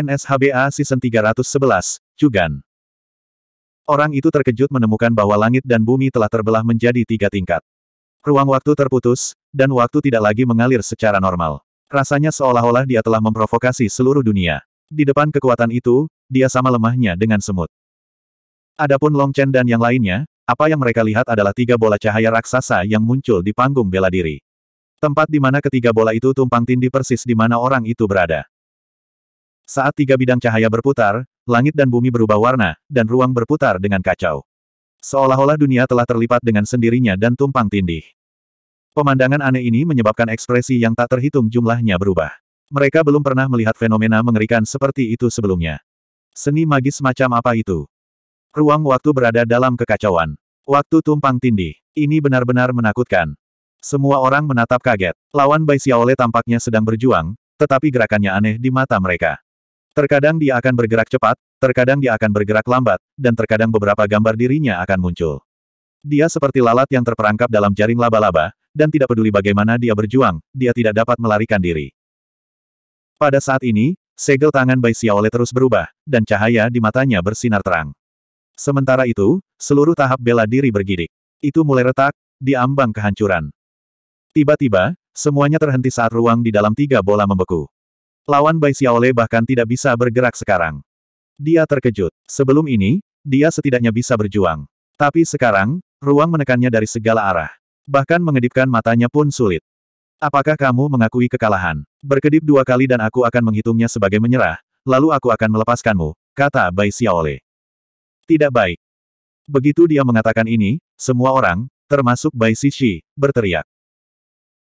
NSHBA Season 311, Jugan. Orang itu terkejut menemukan bahwa langit dan bumi telah terbelah menjadi tiga tingkat. Ruang waktu terputus, dan waktu tidak lagi mengalir secara normal. Rasanya seolah-olah dia telah memprovokasi seluruh dunia. Di depan kekuatan itu, dia sama lemahnya dengan semut. Adapun Long Chen dan yang lainnya, apa yang mereka lihat adalah tiga bola cahaya raksasa yang muncul di panggung bela diri. Tempat di mana ketiga bola itu tumpang tindih persis di mana orang itu berada. Saat tiga bidang cahaya berputar, langit dan bumi berubah warna, dan ruang berputar dengan kacau. Seolah-olah dunia telah terlipat dengan sendirinya dan tumpang tindih. Pemandangan aneh ini menyebabkan ekspresi yang tak terhitung jumlahnya berubah. Mereka belum pernah melihat fenomena mengerikan seperti itu sebelumnya. Seni magis macam apa itu? Ruang waktu berada dalam kekacauan. Waktu tumpang tindih. Ini benar-benar menakutkan. Semua orang menatap kaget. Lawan Bai Xiaole tampaknya sedang berjuang, tetapi gerakannya aneh di mata mereka. Terkadang dia akan bergerak cepat, terkadang dia akan bergerak lambat, dan terkadang beberapa gambar dirinya akan muncul. Dia seperti lalat yang terperangkap dalam jaring laba-laba, dan tidak peduli bagaimana dia berjuang, dia tidak dapat melarikan diri. Pada saat ini, segel tangan Bai Xiaole terus berubah, dan cahaya di matanya bersinar terang. Sementara itu, seluruh tahap bela diri bergidik. Itu mulai retak, diambang kehancuran. Tiba-tiba, semuanya terhenti saat ruang di dalam tiga bola membeku. Lawan Bai Xiaole bahkan tidak bisa bergerak sekarang. Dia terkejut. Sebelum ini, dia setidaknya bisa berjuang. Tapi sekarang, ruang menekannya dari segala arah. Bahkan mengedipkan matanya pun sulit. Apakah kamu mengakui kekalahan? Berkedip dua kali dan aku akan menghitungnya sebagai menyerah, lalu aku akan melepaskanmu, kata Bai Xiaole. Tidak baik. Begitu dia mengatakan ini, semua orang, termasuk Bai Xixi, berteriak.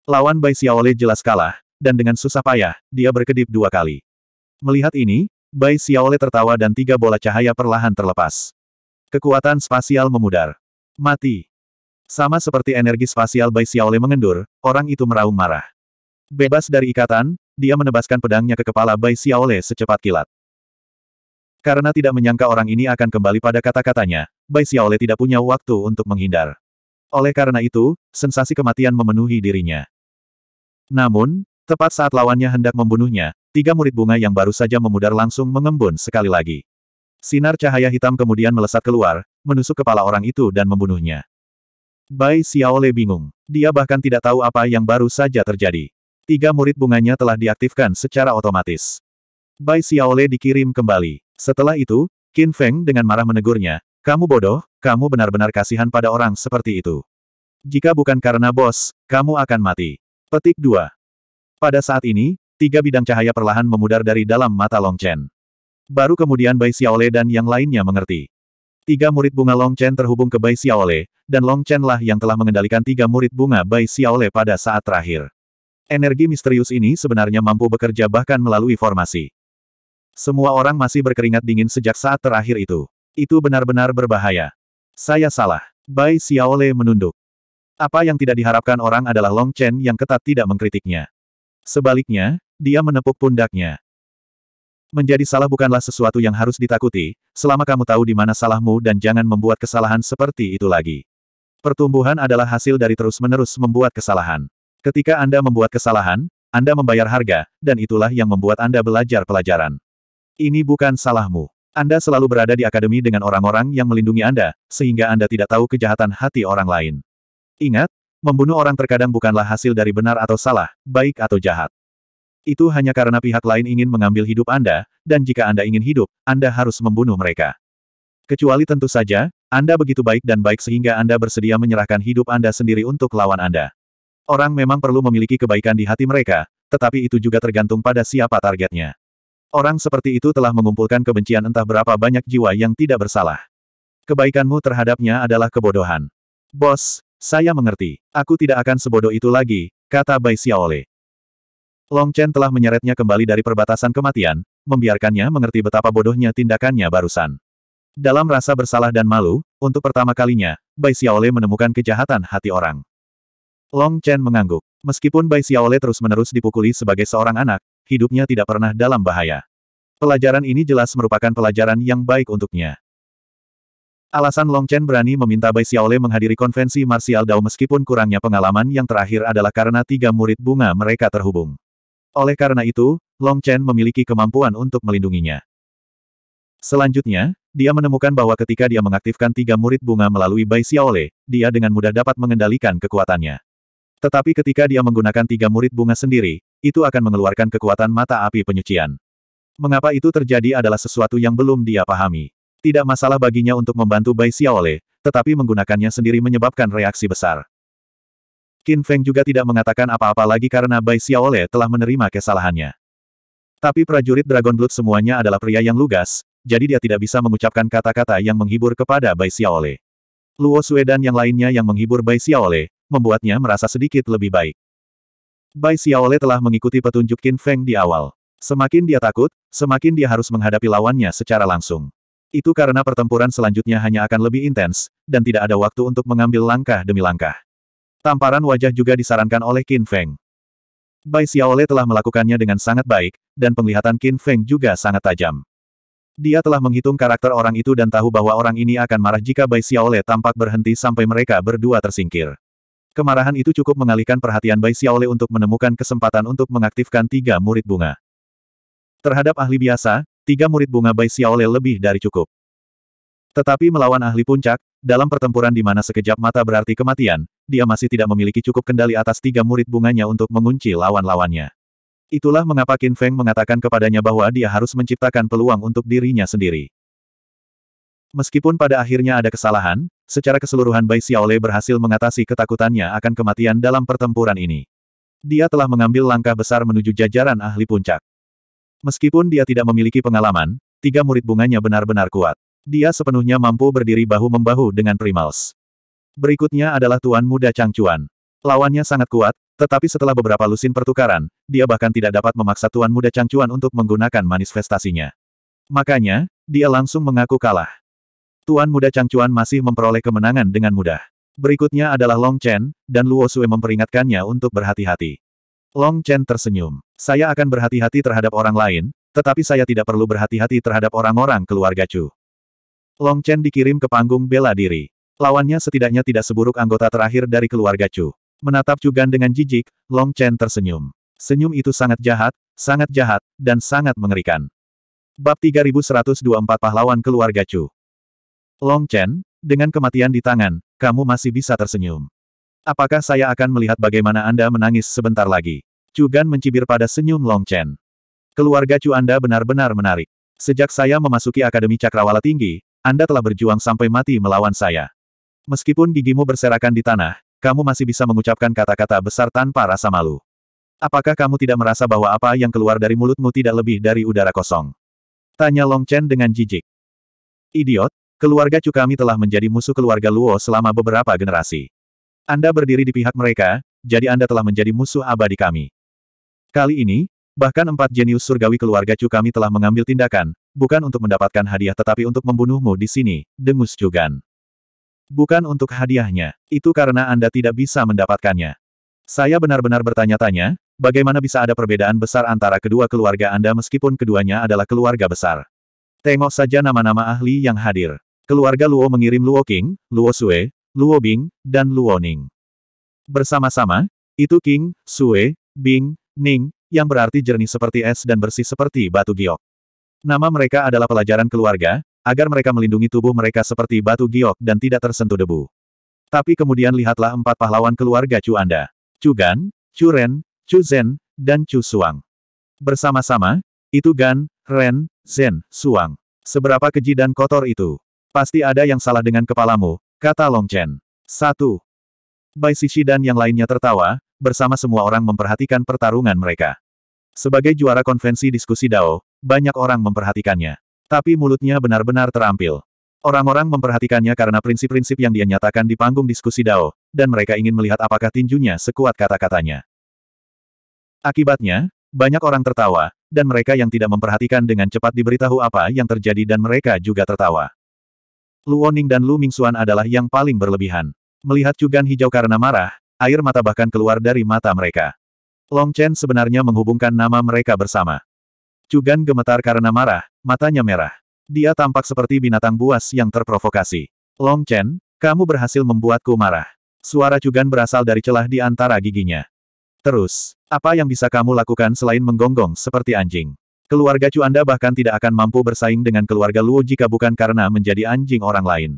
Lawan Bai Xiaole jelas kalah, dan dengan susah payah, dia berkedip dua kali. Melihat ini, Bai Xiaole tertawa dan tiga bola cahaya perlahan terlepas. Kekuatan spasial memudar. Mati. Sama seperti energi spasial Bai Xiaole mengendur, orang itu meraung marah. Bebas dari ikatan, dia menebaskan pedangnya ke kepala Bai Xiaole secepat kilat. Karena tidak menyangka orang ini akan kembali pada kata-katanya, Bai Xiaole tidak punya waktu untuk menghindar. Oleh karena itu, sensasi kematian memenuhi dirinya. Namun, Tepat saat lawannya hendak membunuhnya, tiga murid bunga yang baru saja memudar langsung mengembun sekali lagi. Sinar cahaya hitam kemudian melesat keluar, menusuk kepala orang itu dan membunuhnya. Bai Xiaole bingung. Dia bahkan tidak tahu apa yang baru saja terjadi. Tiga murid bunganya telah diaktifkan secara otomatis. Bai Xiaole dikirim kembali. Setelah itu, Qin Feng dengan marah menegurnya, kamu bodoh, kamu benar-benar kasihan pada orang seperti itu. Jika bukan karena bos, kamu akan mati. Petik 2. Pada saat ini, tiga bidang cahaya perlahan memudar dari dalam mata Long Chen. Baru kemudian Bai Xiaole dan yang lainnya mengerti. Tiga murid bunga Long Chen terhubung ke Bai Xiaole, dan Long Chen lah yang telah mengendalikan tiga murid bunga Bai Xiaole pada saat terakhir. Energi misterius ini sebenarnya mampu bekerja bahkan melalui formasi. Semua orang masih berkeringat dingin sejak saat terakhir itu. Itu benar-benar berbahaya. Saya salah. Bai Xiaole menunduk. Apa yang tidak diharapkan orang adalah Long Chen yang ketat tidak mengkritiknya. Sebaliknya, dia menepuk pundaknya. Menjadi salah bukanlah sesuatu yang harus ditakuti, selama kamu tahu di mana salahmu dan jangan membuat kesalahan seperti itu lagi. Pertumbuhan adalah hasil dari terus-menerus membuat kesalahan. Ketika Anda membuat kesalahan, Anda membayar harga, dan itulah yang membuat Anda belajar pelajaran. Ini bukan salahmu. Anda selalu berada di akademi dengan orang-orang yang melindungi Anda, sehingga Anda tidak tahu kejahatan hati orang lain. Ingat, Membunuh orang terkadang bukanlah hasil dari benar atau salah, baik atau jahat. Itu hanya karena pihak lain ingin mengambil hidup Anda, dan jika Anda ingin hidup, Anda harus membunuh mereka. Kecuali tentu saja, Anda begitu baik dan baik sehingga Anda bersedia menyerahkan hidup Anda sendiri untuk lawan Anda. Orang memang perlu memiliki kebaikan di hati mereka, tetapi itu juga tergantung pada siapa targetnya. Orang seperti itu telah mengumpulkan kebencian entah berapa banyak jiwa yang tidak bersalah. Kebaikanmu terhadapnya adalah kebodohan. Bos, saya mengerti. Aku tidak akan sebodoh itu lagi, kata Bai Xiaole. Long Chen telah menyeretnya kembali dari perbatasan kematian, membiarkannya mengerti betapa bodohnya tindakannya barusan. Dalam rasa bersalah dan malu, untuk pertama kalinya, Bai Xiaole menemukan kejahatan hati orang. Long Chen mengangguk. Meskipun Bai Xiaole terus-menerus dipukuli sebagai seorang anak, hidupnya tidak pernah dalam bahaya. Pelajaran ini jelas merupakan pelajaran yang baik untuknya. Alasan Long Chen berani meminta Bai Xiaole menghadiri konvensi martial Dao meskipun kurangnya pengalaman yang terakhir adalah karena tiga murid bunga mereka terhubung. Oleh karena itu, Long Chen memiliki kemampuan untuk melindunginya. Selanjutnya, dia menemukan bahwa ketika dia mengaktifkan tiga murid bunga melalui Bai Xiaole, dia dengan mudah dapat mengendalikan kekuatannya. Tetapi ketika dia menggunakan tiga murid bunga sendiri, itu akan mengeluarkan kekuatan mata api penyucian. Mengapa itu terjadi adalah sesuatu yang belum dia pahami. Tidak masalah baginya untuk membantu Bai Xiaole, tetapi menggunakannya sendiri menyebabkan reaksi besar. Qin Feng juga tidak mengatakan apa-apa lagi karena Bai Xiaole telah menerima kesalahannya. Tapi prajurit Dragon Blood semuanya adalah pria yang lugas, jadi dia tidak bisa mengucapkan kata-kata yang menghibur kepada Bai Xiaole. Luo Sue dan yang lainnya yang menghibur Bai Xiaole, membuatnya merasa sedikit lebih baik. Bai Xiaole telah mengikuti petunjuk Qin Feng di awal. Semakin dia takut, semakin dia harus menghadapi lawannya secara langsung. Itu karena pertempuran selanjutnya hanya akan lebih intens, dan tidak ada waktu untuk mengambil langkah demi langkah. Tamparan wajah juga disarankan oleh Qin Feng. Bai Xiaole telah melakukannya dengan sangat baik, dan penglihatan Qin Feng juga sangat tajam. Dia telah menghitung karakter orang itu dan tahu bahwa orang ini akan marah jika Bai Xiaole tampak berhenti sampai mereka berdua tersingkir. Kemarahan itu cukup mengalihkan perhatian Bai Xiaole untuk menemukan kesempatan untuk mengaktifkan tiga murid bunga. Terhadap ahli biasa, tiga murid bunga Bai Xiaole lebih dari cukup. Tetapi melawan ahli puncak, dalam pertempuran di mana sekejap mata berarti kematian, dia masih tidak memiliki cukup kendali atas tiga murid bunganya untuk mengunci lawan-lawannya. Itulah mengapa Qin Feng mengatakan kepadanya bahwa dia harus menciptakan peluang untuk dirinya sendiri. Meskipun pada akhirnya ada kesalahan, secara keseluruhan Bai Xiaole berhasil mengatasi ketakutannya akan kematian dalam pertempuran ini. Dia telah mengambil langkah besar menuju jajaran ahli puncak. Meskipun dia tidak memiliki pengalaman, tiga murid bunganya benar-benar kuat. Dia sepenuhnya mampu berdiri bahu-membahu dengan Primals. Berikutnya adalah Tuan Muda Changchuan. Lawannya sangat kuat, tetapi setelah beberapa lusin pertukaran, dia bahkan tidak dapat memaksa Tuan Muda Changchuan untuk menggunakan manifestasinya. Makanya, dia langsung mengaku kalah. Tuan Muda Changchuan masih memperoleh kemenangan dengan mudah. Berikutnya adalah Long Chen, dan Luo Sui memperingatkannya untuk berhati-hati. Long Chen tersenyum. Saya akan berhati-hati terhadap orang lain, tetapi saya tidak perlu berhati-hati terhadap orang-orang keluarga Chu. Long Chen dikirim ke panggung bela diri. Lawannya setidaknya tidak seburuk anggota terakhir dari keluarga Chu. Menatap Chu Gan dengan jijik, Long Chen tersenyum. Senyum itu sangat jahat, sangat jahat, dan sangat mengerikan. Bab 3124 Pahlawan Keluarga Chu Long Chen, dengan kematian di tangan, kamu masih bisa tersenyum. Apakah saya akan melihat bagaimana Anda menangis sebentar lagi? Cugan mencibir pada senyum Long Chen. Keluarga Chu Anda benar-benar menarik. Sejak saya memasuki Akademi Cakrawala Tinggi, Anda telah berjuang sampai mati melawan saya. Meskipun gigimu berserakan di tanah, kamu masih bisa mengucapkan kata-kata besar tanpa rasa malu. Apakah kamu tidak merasa bahwa apa yang keluar dari mulutmu tidak lebih dari udara kosong? Tanya Long Chen dengan jijik. Idiot, keluarga Chu kami telah menjadi musuh keluarga Luo selama beberapa generasi. Anda berdiri di pihak mereka, jadi Anda telah menjadi musuh abadi kami. Kali ini, bahkan empat jenius surgawi keluarga Chu kami telah mengambil tindakan, bukan untuk mendapatkan hadiah tetapi untuk membunuhmu di sini, dengus Jugan. Bukan untuk hadiahnya, itu karena Anda tidak bisa mendapatkannya. Saya benar-benar bertanya-tanya, bagaimana bisa ada perbedaan besar antara kedua keluarga Anda meskipun keduanya adalah keluarga besar. Tengok saja nama-nama ahli yang hadir. Keluarga Luo mengirim Luo King, Luo Sue, Luo Bing, dan Luo Ning. Bersama-sama, itu King, Sue, Bing, Ning, yang berarti jernih seperti es dan bersih seperti batu giok. Nama mereka adalah pelajaran keluarga, agar mereka melindungi tubuh mereka seperti batu giok dan tidak tersentuh debu. Tapi kemudian lihatlah empat pahlawan keluarga Chu Anda. Chu Gan, Chu Ren, Chu Zhen, dan Chu Suang. Bersama-sama, itu Gan, Ren, Zhen, Suang. Seberapa keji dan kotor itu. Pasti ada yang salah dengan kepalamu, Kata Long Chen. Satu. Bai Sishi dan yang lainnya tertawa, bersama semua orang memperhatikan pertarungan mereka. Sebagai juara konvensi diskusi Dao, banyak orang memperhatikannya. Tapi mulutnya benar-benar terampil. Orang-orang memperhatikannya karena prinsip-prinsip yang dia nyatakan di panggung diskusi Dao, dan mereka ingin melihat apakah tinjunya sekuat kata-katanya. Akibatnya, banyak orang tertawa, dan mereka yang tidak memperhatikan dengan cepat diberitahu apa yang terjadi dan mereka juga tertawa. Luoning dan Lu Mingxuan adalah yang paling berlebihan. Melihat Cugan hijau karena marah, air mata bahkan keluar dari mata mereka. Long Chen sebenarnya menghubungkan nama mereka bersama. Cugan gemetar karena marah, matanya merah. Dia tampak seperti binatang buas yang terprovokasi. Long Chen, kamu berhasil membuatku marah. Suara Cugan berasal dari celah di antara giginya. Terus, apa yang bisa kamu lakukan selain menggonggong seperti anjing? Keluarga Chu Anda bahkan tidak akan mampu bersaing dengan keluarga Luo jika bukan karena menjadi anjing orang lain.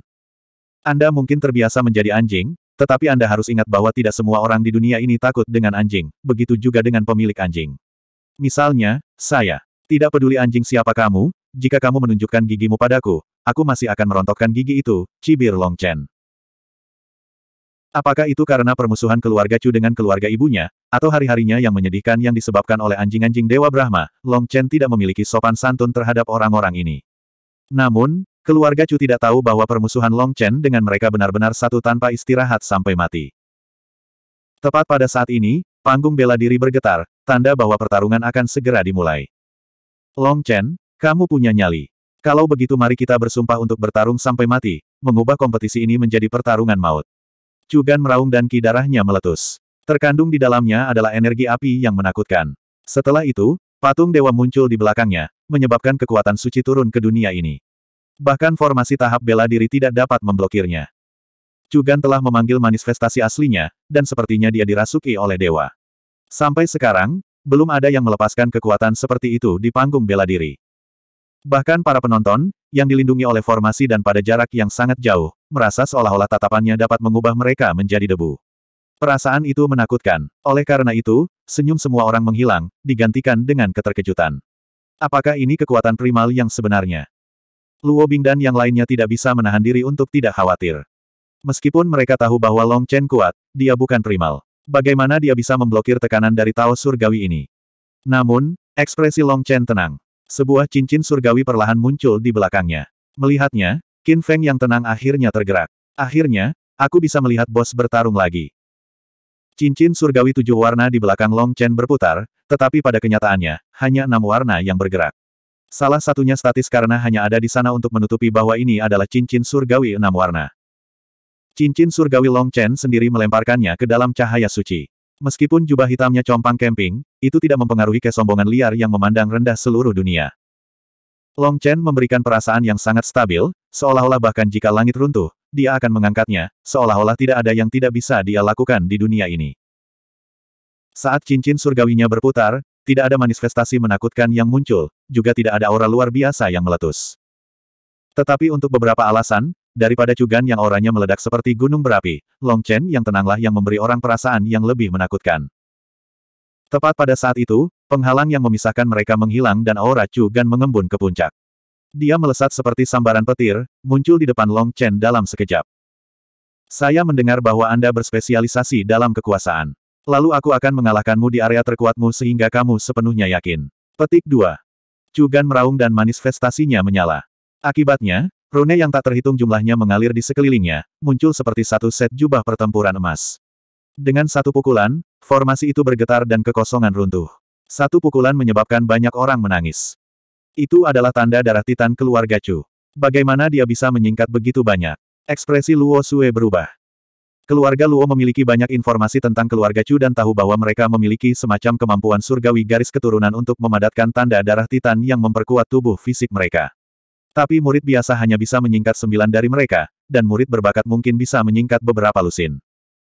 Anda mungkin terbiasa menjadi anjing, tetapi Anda harus ingat bahwa tidak semua orang di dunia ini takut dengan anjing, begitu juga dengan pemilik anjing. Misalnya, saya. Tidak peduli anjing siapa kamu, jika kamu menunjukkan gigimu padaku, aku masih akan merontokkan gigi itu, cibir Long Chen. Apakah itu karena permusuhan keluarga Chu dengan keluarga ibunya, atau hari-harinya yang menyedihkan yang disebabkan oleh anjing-anjing Dewa Brahma, Long Chen tidak memiliki sopan santun terhadap orang-orang ini. Namun, keluarga Chu tidak tahu bahwa permusuhan Long Chen dengan mereka benar-benar satu tanpa istirahat sampai mati. Tepat pada saat ini, panggung bela diri bergetar, tanda bahwa pertarungan akan segera dimulai. Long Chen, kamu punya nyali. Kalau begitu mari kita bersumpah untuk bertarung sampai mati, mengubah kompetisi ini menjadi pertarungan maut. Cugan meraung dan ki darahnya meletus. Terkandung di dalamnya adalah energi api yang menakutkan. Setelah itu, patung dewa muncul di belakangnya, menyebabkan kekuatan suci turun ke dunia ini. Bahkan formasi tahap bela diri tidak dapat memblokirnya. Cugan telah memanggil manifestasi aslinya, dan sepertinya dia dirasuki oleh dewa. Sampai sekarang, belum ada yang melepaskan kekuatan seperti itu di panggung bela diri. Bahkan para penonton, yang dilindungi oleh formasi dan pada jarak yang sangat jauh, merasa seolah-olah tatapannya dapat mengubah mereka menjadi debu. Perasaan itu menakutkan. Oleh karena itu, senyum semua orang menghilang, digantikan dengan keterkejutan. Apakah ini kekuatan primal yang sebenarnya? Luo Bing dan yang lainnya tidak bisa menahan diri untuk tidak khawatir. Meskipun mereka tahu bahwa Long Chen kuat, dia bukan primal. Bagaimana dia bisa memblokir tekanan dari Tao Surgawi ini? Namun, ekspresi Long Chen tenang. Sebuah cincin surgawi perlahan muncul di belakangnya. Melihatnya, Qin Feng yang tenang akhirnya tergerak. Akhirnya, aku bisa melihat bos bertarung lagi. Cincin surgawi tujuh warna di belakang Long Chen berputar, tetapi pada kenyataannya, hanya enam warna yang bergerak. Salah satunya statis karena hanya ada di sana untuk menutupi bahwa ini adalah cincin surgawi enam warna. Cincin surgawi Long Chen sendiri melemparkannya ke dalam cahaya suci. Meskipun jubah hitamnya compang camping, itu tidak mempengaruhi kesombongan liar yang memandang rendah seluruh dunia. Long Chen memberikan perasaan yang sangat stabil, seolah-olah bahkan jika langit runtuh, dia akan mengangkatnya, seolah-olah tidak ada yang tidak bisa dia lakukan di dunia ini. Saat cincin surgawinya berputar, tidak ada manifestasi menakutkan yang muncul, juga tidak ada aura luar biasa yang meletus. Tetapi untuk beberapa alasan, Daripada Cugan yang oranya meledak seperti gunung berapi, Long Chen yang tenanglah yang memberi orang perasaan yang lebih menakutkan. Tepat pada saat itu, penghalang yang memisahkan mereka menghilang dan aura Cugan mengembun ke puncak. Dia melesat seperti sambaran petir, muncul di depan Long Chen dalam sekejap. Saya mendengar bahwa Anda berspesialisasi dalam kekuasaan. Lalu aku akan mengalahkanmu di area terkuatmu sehingga kamu sepenuhnya yakin. Petik 2. Cugan meraung dan manifestasinya menyala. Akibatnya, Rune yang tak terhitung jumlahnya mengalir di sekelilingnya, muncul seperti satu set jubah pertempuran emas. Dengan satu pukulan, formasi itu bergetar dan kekosongan runtuh. Satu pukulan menyebabkan banyak orang menangis. Itu adalah tanda darah Titan keluarga Chu. Bagaimana dia bisa menyingkat begitu banyak? Ekspresi Luo Sue berubah. Keluarga Luo memiliki banyak informasi tentang keluarga Chu dan tahu bahwa mereka memiliki semacam kemampuan surgawi garis keturunan untuk memadatkan tanda darah Titan yang memperkuat tubuh fisik mereka. Tapi murid biasa hanya bisa menyingkat sembilan dari mereka, dan murid berbakat mungkin bisa menyingkat beberapa lusin.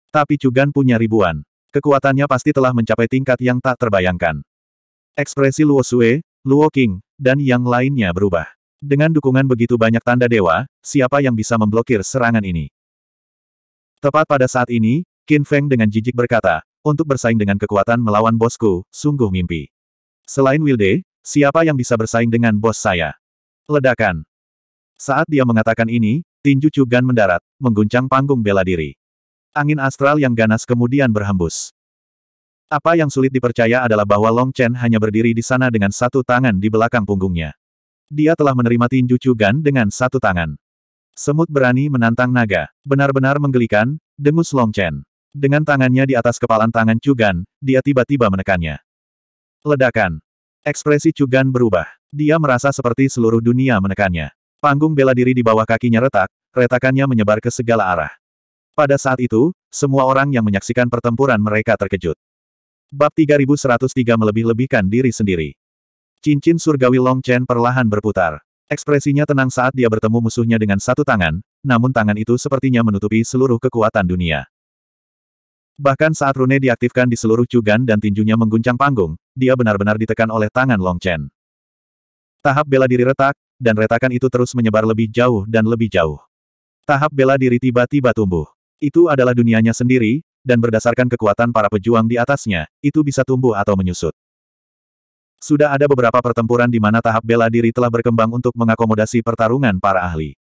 Tapi Cugan punya ribuan. Kekuatannya pasti telah mencapai tingkat yang tak terbayangkan. Ekspresi Luo Sue, Luo King, dan yang lainnya berubah. Dengan dukungan begitu banyak tanda dewa, siapa yang bisa memblokir serangan ini? Tepat pada saat ini, Qin Feng dengan jijik berkata, untuk bersaing dengan kekuatan melawan bosku, sungguh mimpi. Selain Wilde, siapa yang bisa bersaing dengan bos saya? Ledakan. Saat dia mengatakan ini, tinju Cugan mendarat, mengguncang panggung bela diri. Angin astral yang ganas kemudian berhembus. Apa yang sulit dipercaya adalah bahwa Long Chen hanya berdiri di sana dengan satu tangan di belakang punggungnya. Dia telah menerima tinju Cugan dengan satu tangan. Semut berani menantang naga. Benar-benar menggelikan, dengus Long Chen. Dengan tangannya di atas kepalan tangan Cugan, dia tiba-tiba menekannya. Ledakan. Ekspresi Cugan berubah. Dia merasa seperti seluruh dunia menekannya. Panggung bela diri di bawah kakinya retak, retakannya menyebar ke segala arah. Pada saat itu, semua orang yang menyaksikan pertempuran mereka terkejut. Bab 3103 melebih-lebihkan diri sendiri. Cincin surgawi Long Chen perlahan berputar. Ekspresinya tenang saat dia bertemu musuhnya dengan satu tangan, namun tangan itu sepertinya menutupi seluruh kekuatan dunia. Bahkan saat rune diaktifkan di seluruh Cugan dan tinjunya mengguncang panggung, dia benar-benar ditekan oleh tangan Long Chen. Tahap bela diri retak, dan retakan itu terus menyebar lebih jauh dan lebih jauh. Tahap bela diri tiba-tiba tumbuh. Itu adalah dunianya sendiri, dan berdasarkan kekuatan para pejuang di atasnya, itu bisa tumbuh atau menyusut. Sudah ada beberapa pertempuran di mana tahap bela diri telah berkembang untuk mengakomodasi pertarungan para ahli.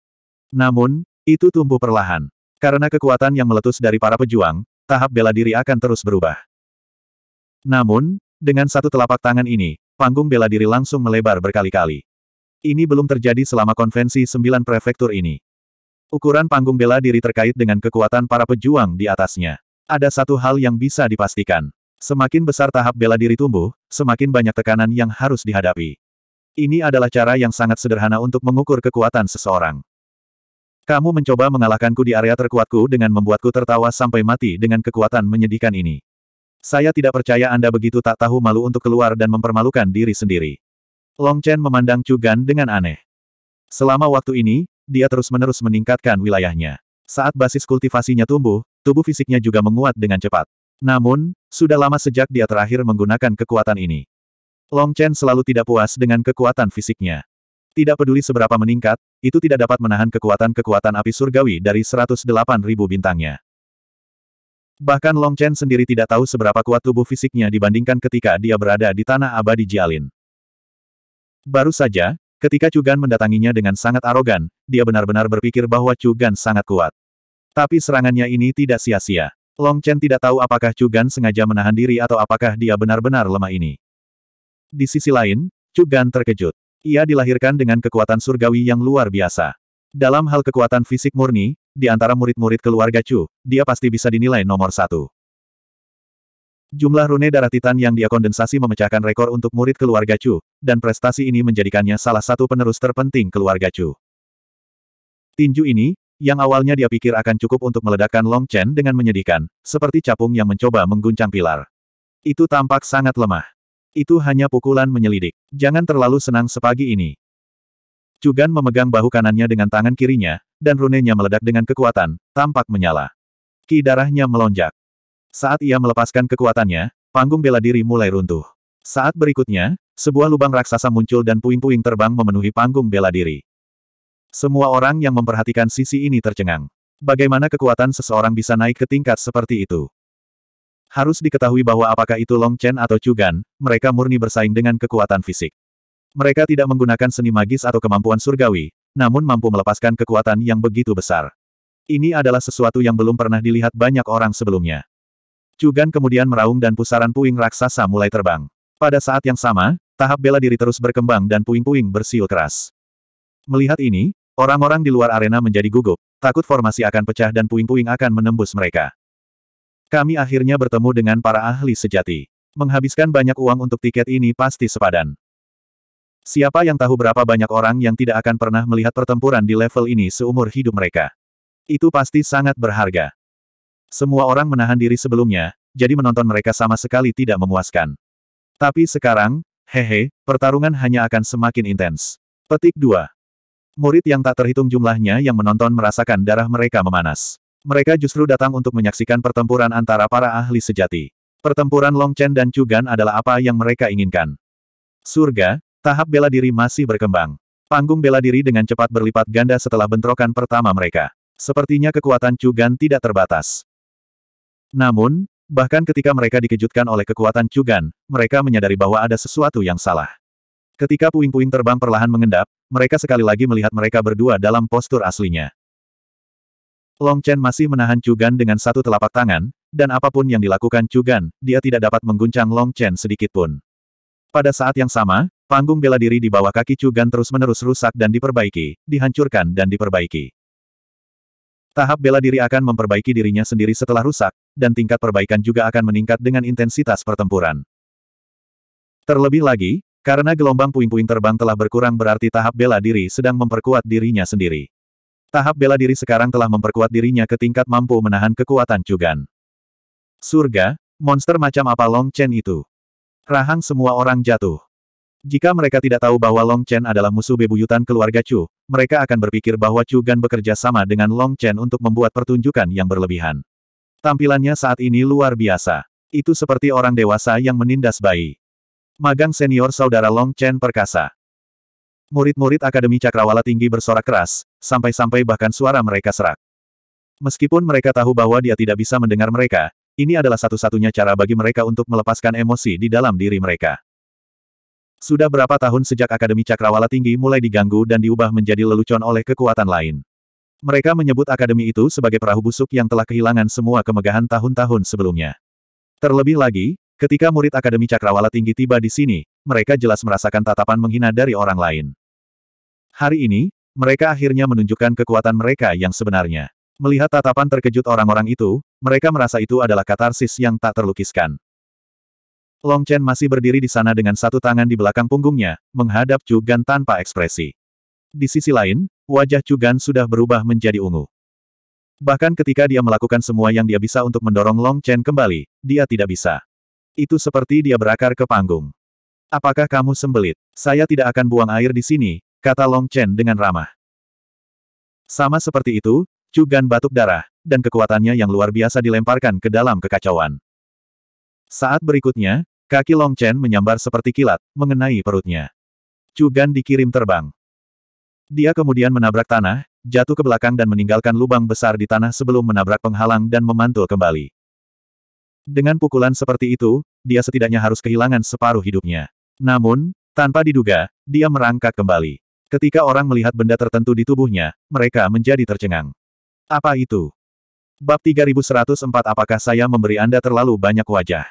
Namun, itu tumbuh perlahan. Karena kekuatan yang meletus dari para pejuang, tahap bela diri akan terus berubah. Namun, dengan satu telapak tangan ini, panggung bela diri langsung melebar berkali-kali. Ini belum terjadi selama konvensi sembilan prefektur ini. Ukuran panggung bela diri terkait dengan kekuatan para pejuang di atasnya. Ada satu hal yang bisa dipastikan. Semakin besar tahap bela diri tumbuh, semakin banyak tekanan yang harus dihadapi. Ini adalah cara yang sangat sederhana untuk mengukur kekuatan seseorang. Kamu mencoba mengalahkanku di area terkuatku dengan membuatku tertawa sampai mati dengan kekuatan menyedihkan ini. Saya tidak percaya Anda begitu tak tahu malu untuk keluar dan mempermalukan diri sendiri. Long Chen memandang Chu Gan dengan aneh. Selama waktu ini, dia terus-menerus meningkatkan wilayahnya. Saat basis kultivasinya tumbuh, tubuh fisiknya juga menguat dengan cepat. Namun, sudah lama sejak dia terakhir menggunakan kekuatan ini. Long Chen selalu tidak puas dengan kekuatan fisiknya. Tidak peduli seberapa meningkat, itu tidak dapat menahan kekuatan-kekuatan api surgawi dari 108.000 bintangnya. Bahkan Long Chen sendiri tidak tahu seberapa kuat tubuh fisiknya dibandingkan ketika dia berada di tanah abadi Jialin. Baru saja, ketika Cugan mendatanginya dengan sangat arogan, dia benar-benar berpikir bahwa Cugan sangat kuat. Tapi serangannya ini tidak sia-sia. Long Chen tidak tahu apakah Cugan sengaja menahan diri atau apakah dia benar-benar lemah ini. Di sisi lain, Cugan terkejut. Ia dilahirkan dengan kekuatan surgawi yang luar biasa. Dalam hal kekuatan fisik murni, di antara murid-murid keluarga Chu, dia pasti bisa dinilai nomor satu. Jumlah rune darah titan yang dia kondensasi memecahkan rekor untuk murid keluarga Chu, dan prestasi ini menjadikannya salah satu penerus terpenting keluarga Chu. Tinju ini, yang awalnya dia pikir akan cukup untuk meledakkan Long Chen dengan menyedihkan, seperti capung yang mencoba mengguncang pilar. Itu tampak sangat lemah. Itu hanya pukulan menyelidik. Jangan terlalu senang sepagi ini. Cugan memegang bahu kanannya dengan tangan kirinya, dan runenya meledak dengan kekuatan, tampak menyala. Ki darahnya melonjak. Saat ia melepaskan kekuatannya, panggung bela diri mulai runtuh. Saat berikutnya, sebuah lubang raksasa muncul dan puing-puing terbang memenuhi panggung bela diri. Semua orang yang memperhatikan sisi ini tercengang. Bagaimana kekuatan seseorang bisa naik ke tingkat seperti itu? Harus diketahui bahwa apakah itu Long Chen atau Chugan, mereka murni bersaing dengan kekuatan fisik. Mereka tidak menggunakan seni magis atau kemampuan surgawi, namun mampu melepaskan kekuatan yang begitu besar. Ini adalah sesuatu yang belum pernah dilihat banyak orang sebelumnya. Chugan kemudian meraung dan pusaran puing raksasa mulai terbang. Pada saat yang sama, tahap bela diri terus berkembang dan puing-puing bersiul keras. Melihat ini, orang-orang di luar arena menjadi gugup, takut formasi akan pecah dan puing-puing akan menembus mereka. Kami akhirnya bertemu dengan para ahli sejati. Menghabiskan banyak uang untuk tiket ini pasti sepadan. Siapa yang tahu berapa banyak orang yang tidak akan pernah melihat pertempuran di level ini seumur hidup mereka. Itu pasti sangat berharga. Semua orang menahan diri sebelumnya, jadi menonton mereka sama sekali tidak memuaskan. Tapi sekarang, hehe, pertarungan hanya akan semakin intens. Petik 2. Murid yang tak terhitung jumlahnya yang menonton merasakan darah mereka memanas. Mereka justru datang untuk menyaksikan pertempuran antara para ahli sejati. Pertempuran Long Chen dan Chugan adalah apa yang mereka inginkan. Surga, tahap bela diri masih berkembang. Panggung bela diri dengan cepat berlipat ganda setelah bentrokan pertama mereka. Sepertinya kekuatan Chugan tidak terbatas. Namun, bahkan ketika mereka dikejutkan oleh kekuatan Chugan, mereka menyadari bahwa ada sesuatu yang salah. Ketika puing-puing terbang perlahan mengendap, mereka sekali lagi melihat mereka berdua dalam postur aslinya. Long Chen masih menahan Cugan dengan satu telapak tangan, dan apapun yang dilakukan Cugan, dia tidak dapat mengguncang Long Chen sedikit pun. Pada saat yang sama, panggung bela diri di bawah kaki Cugan terus-menerus rusak dan diperbaiki, dihancurkan dan diperbaiki. Tahap bela diri akan memperbaiki dirinya sendiri setelah rusak, dan tingkat perbaikan juga akan meningkat dengan intensitas pertempuran. Terlebih lagi, karena gelombang puing-puing terbang telah berkurang berarti tahap bela diri sedang memperkuat dirinya sendiri. Tahap bela diri sekarang telah memperkuat dirinya ke tingkat mampu menahan kekuatan Cugan. Surga, monster macam apa Long Chen itu? Rahang semua orang jatuh. Jika mereka tidak tahu bahwa Long Chen adalah musuh bebuyutan keluarga Chu, mereka akan berpikir bahwa Chu Cugan bekerja sama dengan Long Chen untuk membuat pertunjukan yang berlebihan. Tampilannya saat ini luar biasa. Itu seperti orang dewasa yang menindas bayi. Magang senior saudara Long Chen perkasa. Murid-murid Akademi Cakrawala Tinggi bersorak keras, sampai-sampai bahkan suara mereka serak. Meskipun mereka tahu bahwa dia tidak bisa mendengar mereka, ini adalah satu-satunya cara bagi mereka untuk melepaskan emosi di dalam diri mereka. Sudah berapa tahun sejak Akademi Cakrawala Tinggi mulai diganggu dan diubah menjadi lelucon oleh kekuatan lain. Mereka menyebut akademi itu sebagai perahu busuk yang telah kehilangan semua kemegahan tahun-tahun sebelumnya. Terlebih lagi, ketika murid Akademi Cakrawala Tinggi tiba di sini, mereka jelas merasakan tatapan menghina dari orang lain. Hari ini, mereka akhirnya menunjukkan kekuatan mereka yang sebenarnya. Melihat tatapan terkejut orang-orang itu, mereka merasa itu adalah katarsis yang tak terlukiskan. Long Chen masih berdiri di sana dengan satu tangan di belakang punggungnya, menghadap Cugan tanpa ekspresi. Di sisi lain, wajah Cugan sudah berubah menjadi ungu. Bahkan ketika dia melakukan semua yang dia bisa untuk mendorong Long Chen kembali, dia tidak bisa. Itu seperti dia berakar ke panggung. Apakah kamu sembelit? Saya tidak akan buang air di sini, kata Long Chen dengan ramah. Sama seperti itu, Cugan batuk darah, dan kekuatannya yang luar biasa dilemparkan ke dalam kekacauan. Saat berikutnya, kaki Long Chen menyambar seperti kilat, mengenai perutnya. Cugan dikirim terbang. Dia kemudian menabrak tanah, jatuh ke belakang dan meninggalkan lubang besar di tanah sebelum menabrak penghalang dan memantul kembali. Dengan pukulan seperti itu, dia setidaknya harus kehilangan separuh hidupnya. Namun, tanpa diduga, dia merangkak kembali. Ketika orang melihat benda tertentu di tubuhnya, mereka menjadi tercengang. Apa itu? Bab 3104 Apakah saya memberi Anda terlalu banyak wajah?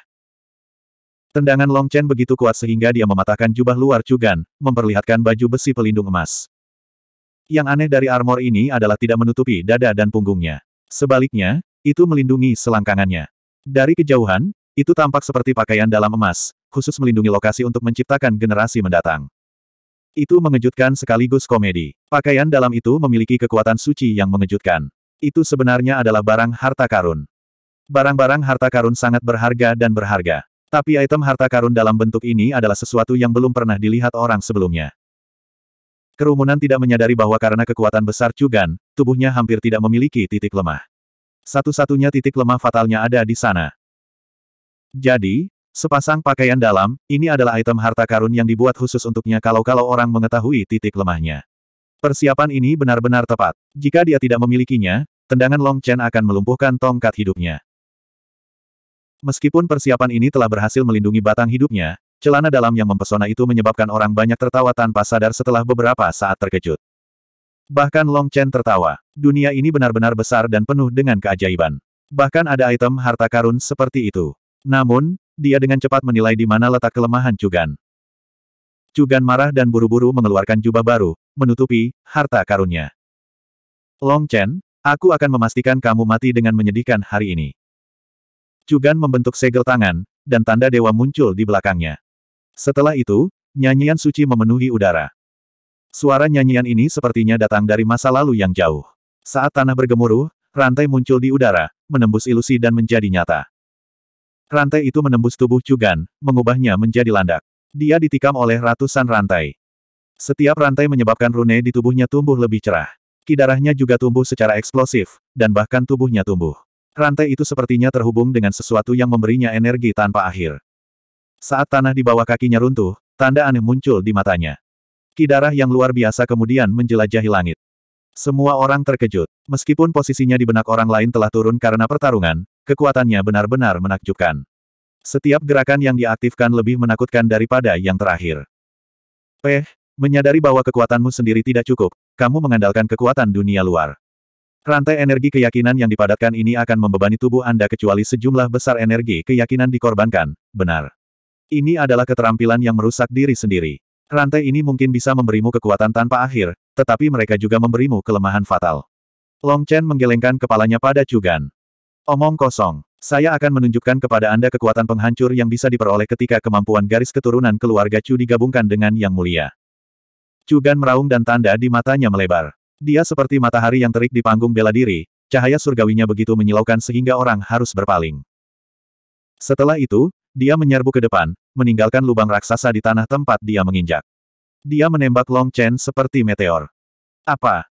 Tendangan Long Chen begitu kuat sehingga dia mematahkan jubah luar Cugan, memperlihatkan baju besi pelindung emas. Yang aneh dari armor ini adalah tidak menutupi dada dan punggungnya. Sebaliknya, itu melindungi selangkangannya. Dari kejauhan, itu tampak seperti pakaian dalam emas, khusus melindungi lokasi untuk menciptakan generasi mendatang. Itu mengejutkan sekaligus komedi. Pakaian dalam itu memiliki kekuatan suci yang mengejutkan. Itu sebenarnya adalah barang harta karun. Barang-barang harta karun sangat berharga dan berharga. Tapi item harta karun dalam bentuk ini adalah sesuatu yang belum pernah dilihat orang sebelumnya. Kerumunan tidak menyadari bahwa karena kekuatan besar Cugan, tubuhnya hampir tidak memiliki titik lemah. Satu-satunya titik lemah fatalnya ada di sana. Jadi, Sepasang pakaian dalam, ini adalah item harta karun yang dibuat khusus untuknya kalau-kalau orang mengetahui titik lemahnya. Persiapan ini benar-benar tepat. Jika dia tidak memilikinya, tendangan Long Chen akan melumpuhkan tongkat hidupnya. Meskipun persiapan ini telah berhasil melindungi batang hidupnya, celana dalam yang mempesona itu menyebabkan orang banyak tertawa tanpa sadar setelah beberapa saat terkejut. Bahkan Long Chen tertawa. Dunia ini benar-benar besar dan penuh dengan keajaiban. Bahkan ada item harta karun seperti itu. Namun, dia dengan cepat menilai di mana letak kelemahan Cugan. Cugan marah dan buru-buru mengeluarkan jubah baru, menutupi harta karunnya. Long Chen, aku akan memastikan kamu mati dengan menyedihkan hari ini. Cugan membentuk segel tangan, dan tanda dewa muncul di belakangnya. Setelah itu, nyanyian suci memenuhi udara. Suara nyanyian ini sepertinya datang dari masa lalu yang jauh. Saat tanah bergemuruh, rantai muncul di udara, menembus ilusi dan menjadi nyata. Rantai itu menembus tubuh Cugan, mengubahnya menjadi landak. Dia ditikam oleh ratusan rantai. Setiap rantai menyebabkan rune di tubuhnya tumbuh lebih cerah. Kidarahnya juga tumbuh secara eksplosif, dan bahkan tubuhnya tumbuh. Rantai itu sepertinya terhubung dengan sesuatu yang memberinya energi tanpa akhir. Saat tanah di bawah kakinya runtuh, tanda aneh muncul di matanya. Kidarah yang luar biasa kemudian menjelajahi langit. Semua orang terkejut. Meskipun posisinya di benak orang lain telah turun karena pertarungan, Kekuatannya benar-benar menakjubkan. Setiap gerakan yang diaktifkan lebih menakutkan daripada yang terakhir. Peh, menyadari bahwa kekuatanmu sendiri tidak cukup, kamu mengandalkan kekuatan dunia luar. Rantai energi keyakinan yang dipadatkan ini akan membebani tubuh Anda kecuali sejumlah besar energi keyakinan dikorbankan, benar. Ini adalah keterampilan yang merusak diri sendiri. Rantai ini mungkin bisa memberimu kekuatan tanpa akhir, tetapi mereka juga memberimu kelemahan fatal. Long Chen menggelengkan kepalanya pada Cugan. Omong kosong. Saya akan menunjukkan kepada Anda kekuatan penghancur yang bisa diperoleh ketika kemampuan garis keturunan keluarga Chu digabungkan dengan Yang Mulia. Chu Gan meraung dan tanda di matanya melebar. Dia seperti matahari yang terik di panggung bela diri, cahaya surgawinya begitu menyilaukan sehingga orang harus berpaling. Setelah itu, dia menyerbu ke depan, meninggalkan lubang raksasa di tanah tempat dia menginjak. Dia menembak Long Chen seperti meteor. Apa?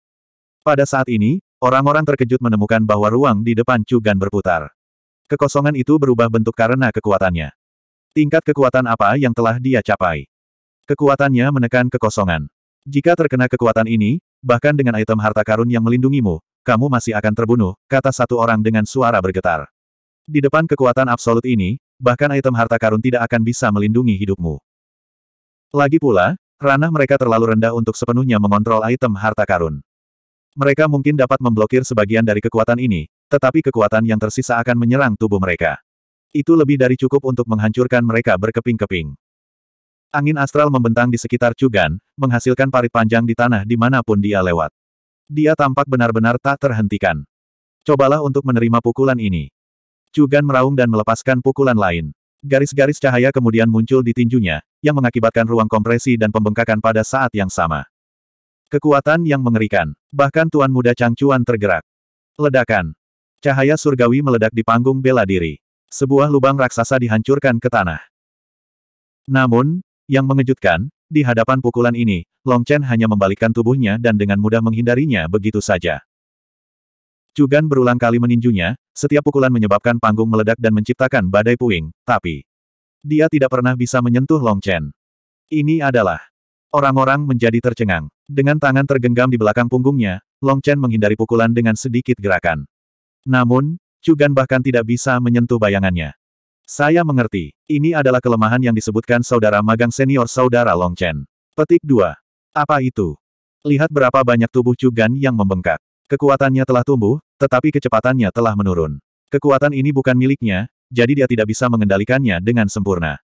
Pada saat ini, Orang-orang terkejut menemukan bahwa ruang di depan Cugan berputar. Kekosongan itu berubah bentuk karena kekuatannya. Tingkat kekuatan apa yang telah dia capai? Kekuatannya menekan kekosongan. Jika terkena kekuatan ini, bahkan dengan item harta karun yang melindungimu, kamu masih akan terbunuh, kata satu orang dengan suara bergetar. Di depan kekuatan absolut ini, bahkan item harta karun tidak akan bisa melindungi hidupmu. Lagi pula, ranah mereka terlalu rendah untuk sepenuhnya mengontrol item harta karun. Mereka mungkin dapat memblokir sebagian dari kekuatan ini, tetapi kekuatan yang tersisa akan menyerang tubuh mereka. Itu lebih dari cukup untuk menghancurkan mereka berkeping-keping. Angin astral membentang di sekitar Cugan, menghasilkan parit panjang di tanah di dimanapun dia lewat. Dia tampak benar-benar tak terhentikan. Cobalah untuk menerima pukulan ini. Cugan meraung dan melepaskan pukulan lain. Garis-garis cahaya kemudian muncul di tinjunya, yang mengakibatkan ruang kompresi dan pembengkakan pada saat yang sama. Kekuatan yang mengerikan. Bahkan Tuan Muda Changchuan tergerak. Ledakan. Cahaya surgawi meledak di panggung bela diri. Sebuah lubang raksasa dihancurkan ke tanah. Namun, yang mengejutkan, di hadapan pukulan ini, Long Chen hanya membalikkan tubuhnya dan dengan mudah menghindarinya begitu saja. Cugan berulang kali meninjunya, setiap pukulan menyebabkan panggung meledak dan menciptakan badai puing, tapi dia tidak pernah bisa menyentuh Long Chen. Ini adalah orang-orang menjadi tercengang. Dengan tangan tergenggam di belakang punggungnya, Long Chen menghindari pukulan dengan sedikit gerakan. Namun, Cugan bahkan tidak bisa menyentuh bayangannya. Saya mengerti, ini adalah kelemahan yang disebutkan saudara magang senior saudara Long Chen. Petik 2. Apa itu? Lihat berapa banyak tubuh Cugan yang membengkak. Kekuatannya telah tumbuh, tetapi kecepatannya telah menurun. Kekuatan ini bukan miliknya, jadi dia tidak bisa mengendalikannya dengan sempurna.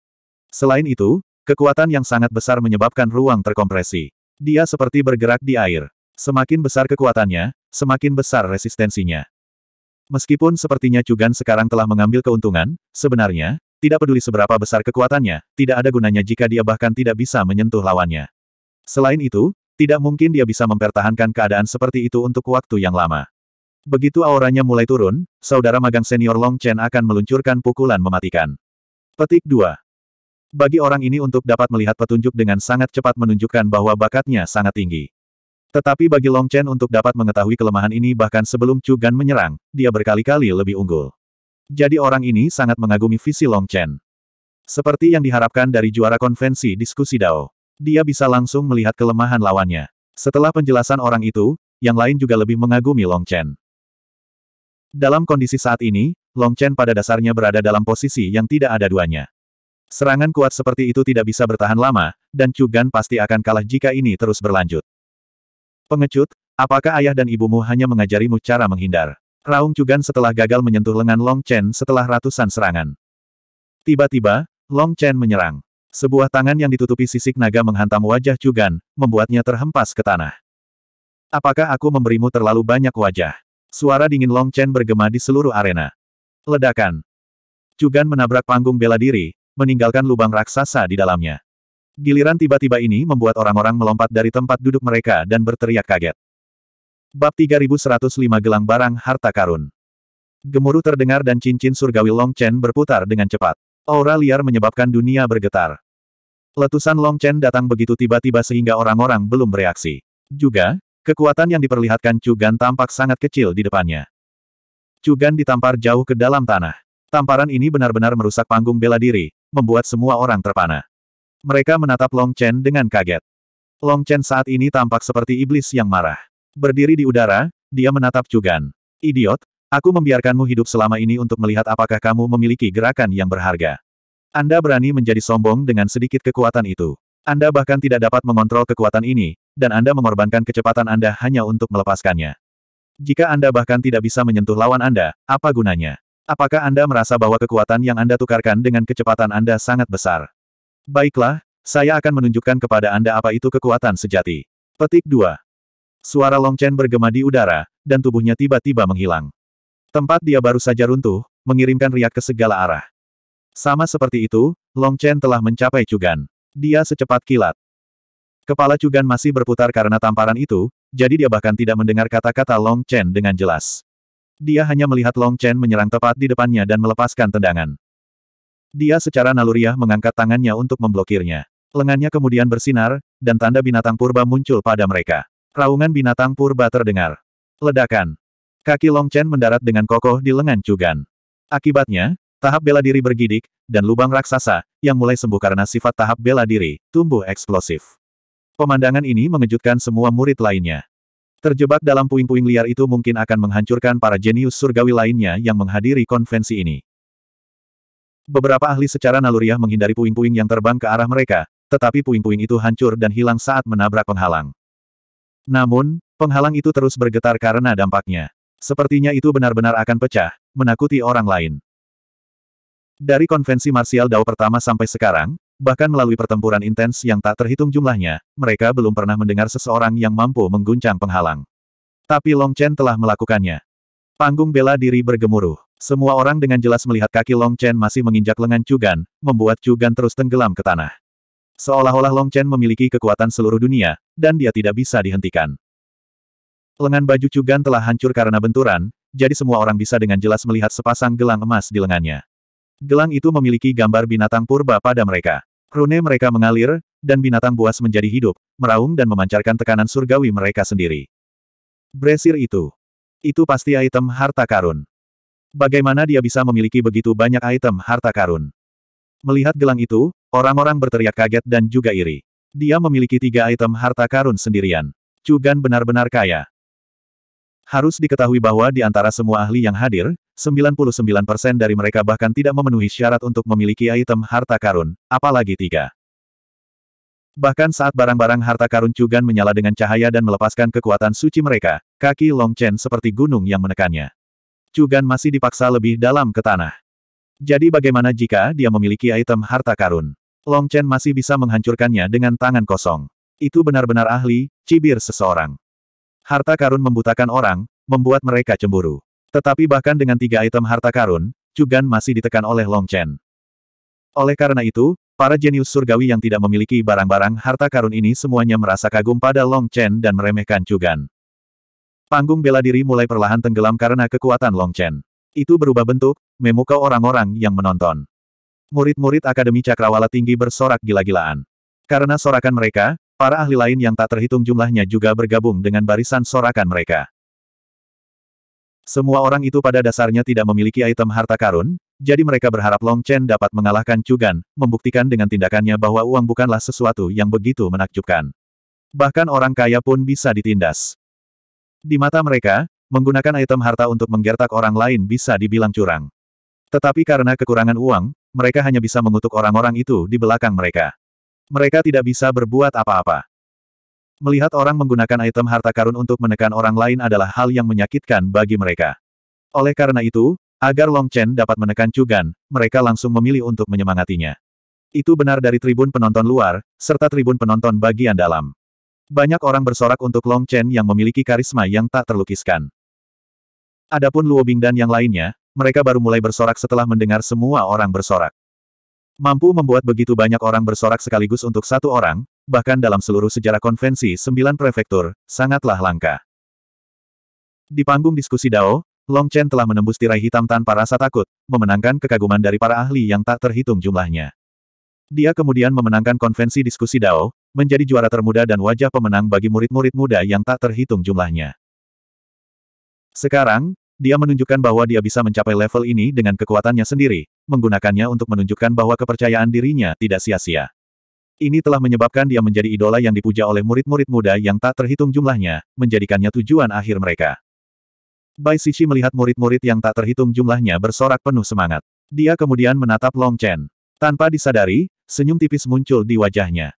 Selain itu, kekuatan yang sangat besar menyebabkan ruang terkompresi. Dia seperti bergerak di air. Semakin besar kekuatannya, semakin besar resistensinya. Meskipun sepertinya Cugan sekarang telah mengambil keuntungan, sebenarnya, tidak peduli seberapa besar kekuatannya, tidak ada gunanya jika dia bahkan tidak bisa menyentuh lawannya. Selain itu, tidak mungkin dia bisa mempertahankan keadaan seperti itu untuk waktu yang lama. Begitu auranya mulai turun, saudara magang senior Long Chen akan meluncurkan pukulan mematikan. Petik 2 bagi orang ini untuk dapat melihat petunjuk dengan sangat cepat menunjukkan bahwa bakatnya sangat tinggi. Tetapi bagi Long Chen untuk dapat mengetahui kelemahan ini bahkan sebelum Chu Gan menyerang, dia berkali-kali lebih unggul. Jadi orang ini sangat mengagumi visi Long Chen. Seperti yang diharapkan dari juara konvensi diskusi Dao. Dia bisa langsung melihat kelemahan lawannya. Setelah penjelasan orang itu, yang lain juga lebih mengagumi Long Chen. Dalam kondisi saat ini, Long Chen pada dasarnya berada dalam posisi yang tidak ada duanya. Serangan kuat seperti itu tidak bisa bertahan lama, dan Cugan pasti akan kalah jika ini terus berlanjut. Pengecut, apakah ayah dan ibumu hanya mengajarimu cara menghindar? Raung Cugan setelah gagal menyentuh lengan Long Chen setelah ratusan serangan. Tiba-tiba, Long Chen menyerang. Sebuah tangan yang ditutupi sisik naga menghantam wajah Cugan, membuatnya terhempas ke tanah. Apakah aku memberimu terlalu banyak wajah? Suara dingin Long Chen bergema di seluruh arena. Ledakan. Cugan menabrak panggung bela diri, meninggalkan lubang raksasa di dalamnya. Giliran tiba-tiba ini membuat orang-orang melompat dari tempat duduk mereka dan berteriak kaget. Bab 3105 Gelang Barang Harta Karun Gemuruh terdengar dan cincin surgawi Long Chen berputar dengan cepat. Aura liar menyebabkan dunia bergetar. Letusan Long Chen datang begitu tiba-tiba sehingga orang-orang belum bereaksi. Juga, kekuatan yang diperlihatkan Cugan tampak sangat kecil di depannya. Cugan ditampar jauh ke dalam tanah. Tamparan ini benar-benar merusak panggung bela diri, membuat semua orang terpana. Mereka menatap Long Chen dengan kaget. Long Chen saat ini tampak seperti iblis yang marah. Berdiri di udara, dia menatap Cugan. Idiot, aku membiarkanmu hidup selama ini untuk melihat apakah kamu memiliki gerakan yang berharga. Anda berani menjadi sombong dengan sedikit kekuatan itu. Anda bahkan tidak dapat mengontrol kekuatan ini, dan Anda mengorbankan kecepatan Anda hanya untuk melepaskannya. Jika Anda bahkan tidak bisa menyentuh lawan Anda, apa gunanya? Apakah Anda merasa bahwa kekuatan yang Anda tukarkan dengan kecepatan Anda sangat besar? Baiklah, saya akan menunjukkan kepada Anda apa itu kekuatan sejati. Petik 2. Suara Long Chen bergema di udara, dan tubuhnya tiba-tiba menghilang. Tempat dia baru saja runtuh, mengirimkan riak ke segala arah. Sama seperti itu, Long Chen telah mencapai Cugan. Dia secepat kilat. Kepala Cugan masih berputar karena tamparan itu, jadi dia bahkan tidak mendengar kata-kata Long Chen dengan jelas. Dia hanya melihat Long Chen menyerang tepat di depannya dan melepaskan tendangan. Dia secara naluriah mengangkat tangannya untuk memblokirnya. Lengannya kemudian bersinar, dan tanda binatang purba muncul pada mereka. Raungan binatang purba terdengar. Ledakan. Kaki Long Chen mendarat dengan kokoh di lengan Cugan. Akibatnya, tahap bela diri bergidik, dan lubang raksasa, yang mulai sembuh karena sifat tahap bela diri, tumbuh eksplosif. Pemandangan ini mengejutkan semua murid lainnya. Terjebak dalam puing-puing liar itu mungkin akan menghancurkan para jenius surgawi lainnya yang menghadiri konvensi ini. Beberapa ahli secara naluriah menghindari puing-puing yang terbang ke arah mereka, tetapi puing-puing itu hancur dan hilang saat menabrak penghalang. Namun, penghalang itu terus bergetar karena dampaknya. Sepertinya itu benar-benar akan pecah, menakuti orang lain. Dari konvensi marsial Dao pertama sampai sekarang, Bahkan melalui pertempuran intens yang tak terhitung jumlahnya, mereka belum pernah mendengar seseorang yang mampu mengguncang penghalang. Tapi Long Chen telah melakukannya. Panggung bela diri bergemuruh. Semua orang dengan jelas melihat kaki Long Chen masih menginjak lengan Cugan, membuat Cugan terus tenggelam ke tanah. Seolah-olah Long Chen memiliki kekuatan seluruh dunia, dan dia tidak bisa dihentikan. Lengan baju Cugan telah hancur karena benturan, jadi semua orang bisa dengan jelas melihat sepasang gelang emas di lengannya. Gelang itu memiliki gambar binatang purba pada mereka. Rune mereka mengalir, dan binatang buas menjadi hidup, meraung dan memancarkan tekanan surgawi mereka sendiri. Bresir itu. Itu pasti item harta karun. Bagaimana dia bisa memiliki begitu banyak item harta karun? Melihat gelang itu, orang-orang berteriak kaget dan juga iri. Dia memiliki tiga item harta karun sendirian. Cugan benar-benar kaya. Harus diketahui bahwa di antara semua ahli yang hadir, 99% dari mereka bahkan tidak memenuhi syarat untuk memiliki item harta karun, apalagi tiga. Bahkan saat barang-barang harta karun Cugan menyala dengan cahaya dan melepaskan kekuatan suci mereka, kaki Long Chen seperti gunung yang menekannya. Cugan masih dipaksa lebih dalam ke tanah. Jadi bagaimana jika dia memiliki item harta karun? Long Chen masih bisa menghancurkannya dengan tangan kosong. Itu benar-benar ahli, cibir seseorang. Harta karun membutakan orang, membuat mereka cemburu. Tetapi bahkan dengan tiga item harta karun, Cugan masih ditekan oleh Long Chen. Oleh karena itu, para jenius surgawi yang tidak memiliki barang-barang harta karun ini semuanya merasa kagum pada Long Chen dan meremehkan Cugan. Panggung bela diri mulai perlahan tenggelam karena kekuatan Long Chen. Itu berubah bentuk, memuka orang-orang yang menonton. Murid-murid Akademi Cakrawala Tinggi bersorak gila-gilaan. Karena sorakan mereka, para ahli lain yang tak terhitung jumlahnya juga bergabung dengan barisan sorakan mereka. Semua orang itu pada dasarnya tidak memiliki item harta karun, jadi mereka berharap Long Chen dapat mengalahkan Chugan, membuktikan dengan tindakannya bahwa uang bukanlah sesuatu yang begitu menakjubkan. Bahkan orang kaya pun bisa ditindas. Di mata mereka, menggunakan item harta untuk menggertak orang lain bisa dibilang curang. Tetapi karena kekurangan uang, mereka hanya bisa mengutuk orang-orang itu di belakang mereka. Mereka tidak bisa berbuat apa-apa. Melihat orang menggunakan item harta karun untuk menekan orang lain adalah hal yang menyakitkan bagi mereka. Oleh karena itu, agar Long Chen dapat menekan Cugan, mereka langsung memilih untuk menyemangatinya. Itu benar dari tribun penonton luar, serta tribun penonton bagian dalam. Banyak orang bersorak untuk Long Chen yang memiliki karisma yang tak terlukiskan. Adapun Luo Bing dan yang lainnya, mereka baru mulai bersorak setelah mendengar semua orang bersorak. Mampu membuat begitu banyak orang bersorak sekaligus untuk satu orang, bahkan dalam seluruh sejarah konvensi sembilan prefektur, sangatlah langka. Di panggung diskusi Dao, Long Chen telah menembus tirai hitam tanpa rasa takut, memenangkan kekaguman dari para ahli yang tak terhitung jumlahnya. Dia kemudian memenangkan konvensi diskusi Dao, menjadi juara termuda dan wajah pemenang bagi murid-murid muda yang tak terhitung jumlahnya. Sekarang, dia menunjukkan bahwa dia bisa mencapai level ini dengan kekuatannya sendiri, menggunakannya untuk menunjukkan bahwa kepercayaan dirinya tidak sia-sia. Ini telah menyebabkan dia menjadi idola yang dipuja oleh murid-murid muda yang tak terhitung jumlahnya, menjadikannya tujuan akhir mereka. Bai Sisi melihat murid-murid yang tak terhitung jumlahnya bersorak penuh semangat. Dia kemudian menatap Long Chen. Tanpa disadari, senyum tipis muncul di wajahnya.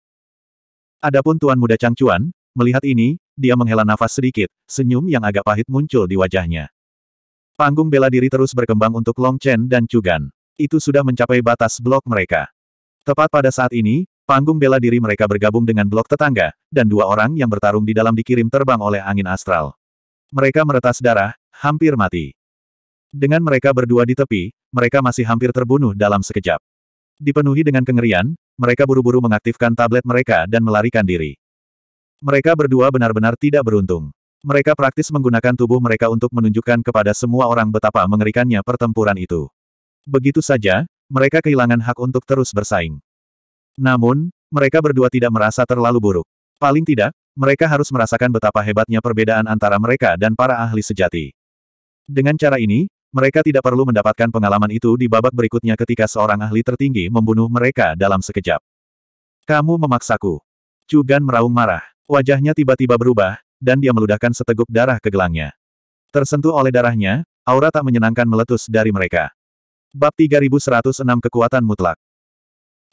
Adapun Tuan Muda Changchuan, melihat ini, dia menghela nafas sedikit, senyum yang agak pahit muncul di wajahnya. Panggung bela diri terus berkembang untuk Long Chen dan Chugan. Itu sudah mencapai batas blok mereka. Tepat pada saat ini, Panggung bela diri mereka bergabung dengan blok tetangga, dan dua orang yang bertarung di dalam dikirim terbang oleh angin astral. Mereka meretas darah, hampir mati. Dengan mereka berdua di tepi, mereka masih hampir terbunuh dalam sekejap. Dipenuhi dengan kengerian, mereka buru-buru mengaktifkan tablet mereka dan melarikan diri. Mereka berdua benar-benar tidak beruntung. Mereka praktis menggunakan tubuh mereka untuk menunjukkan kepada semua orang betapa mengerikannya pertempuran itu. Begitu saja, mereka kehilangan hak untuk terus bersaing. Namun, mereka berdua tidak merasa terlalu buruk. Paling tidak, mereka harus merasakan betapa hebatnya perbedaan antara mereka dan para ahli sejati. Dengan cara ini, mereka tidak perlu mendapatkan pengalaman itu di babak berikutnya ketika seorang ahli tertinggi membunuh mereka dalam sekejap. Kamu memaksaku. Cugan meraung marah. Wajahnya tiba-tiba berubah, dan dia meludahkan seteguk darah ke gelangnya. Tersentuh oleh darahnya, aura tak menyenangkan meletus dari mereka. Bab 3106 Kekuatan Mutlak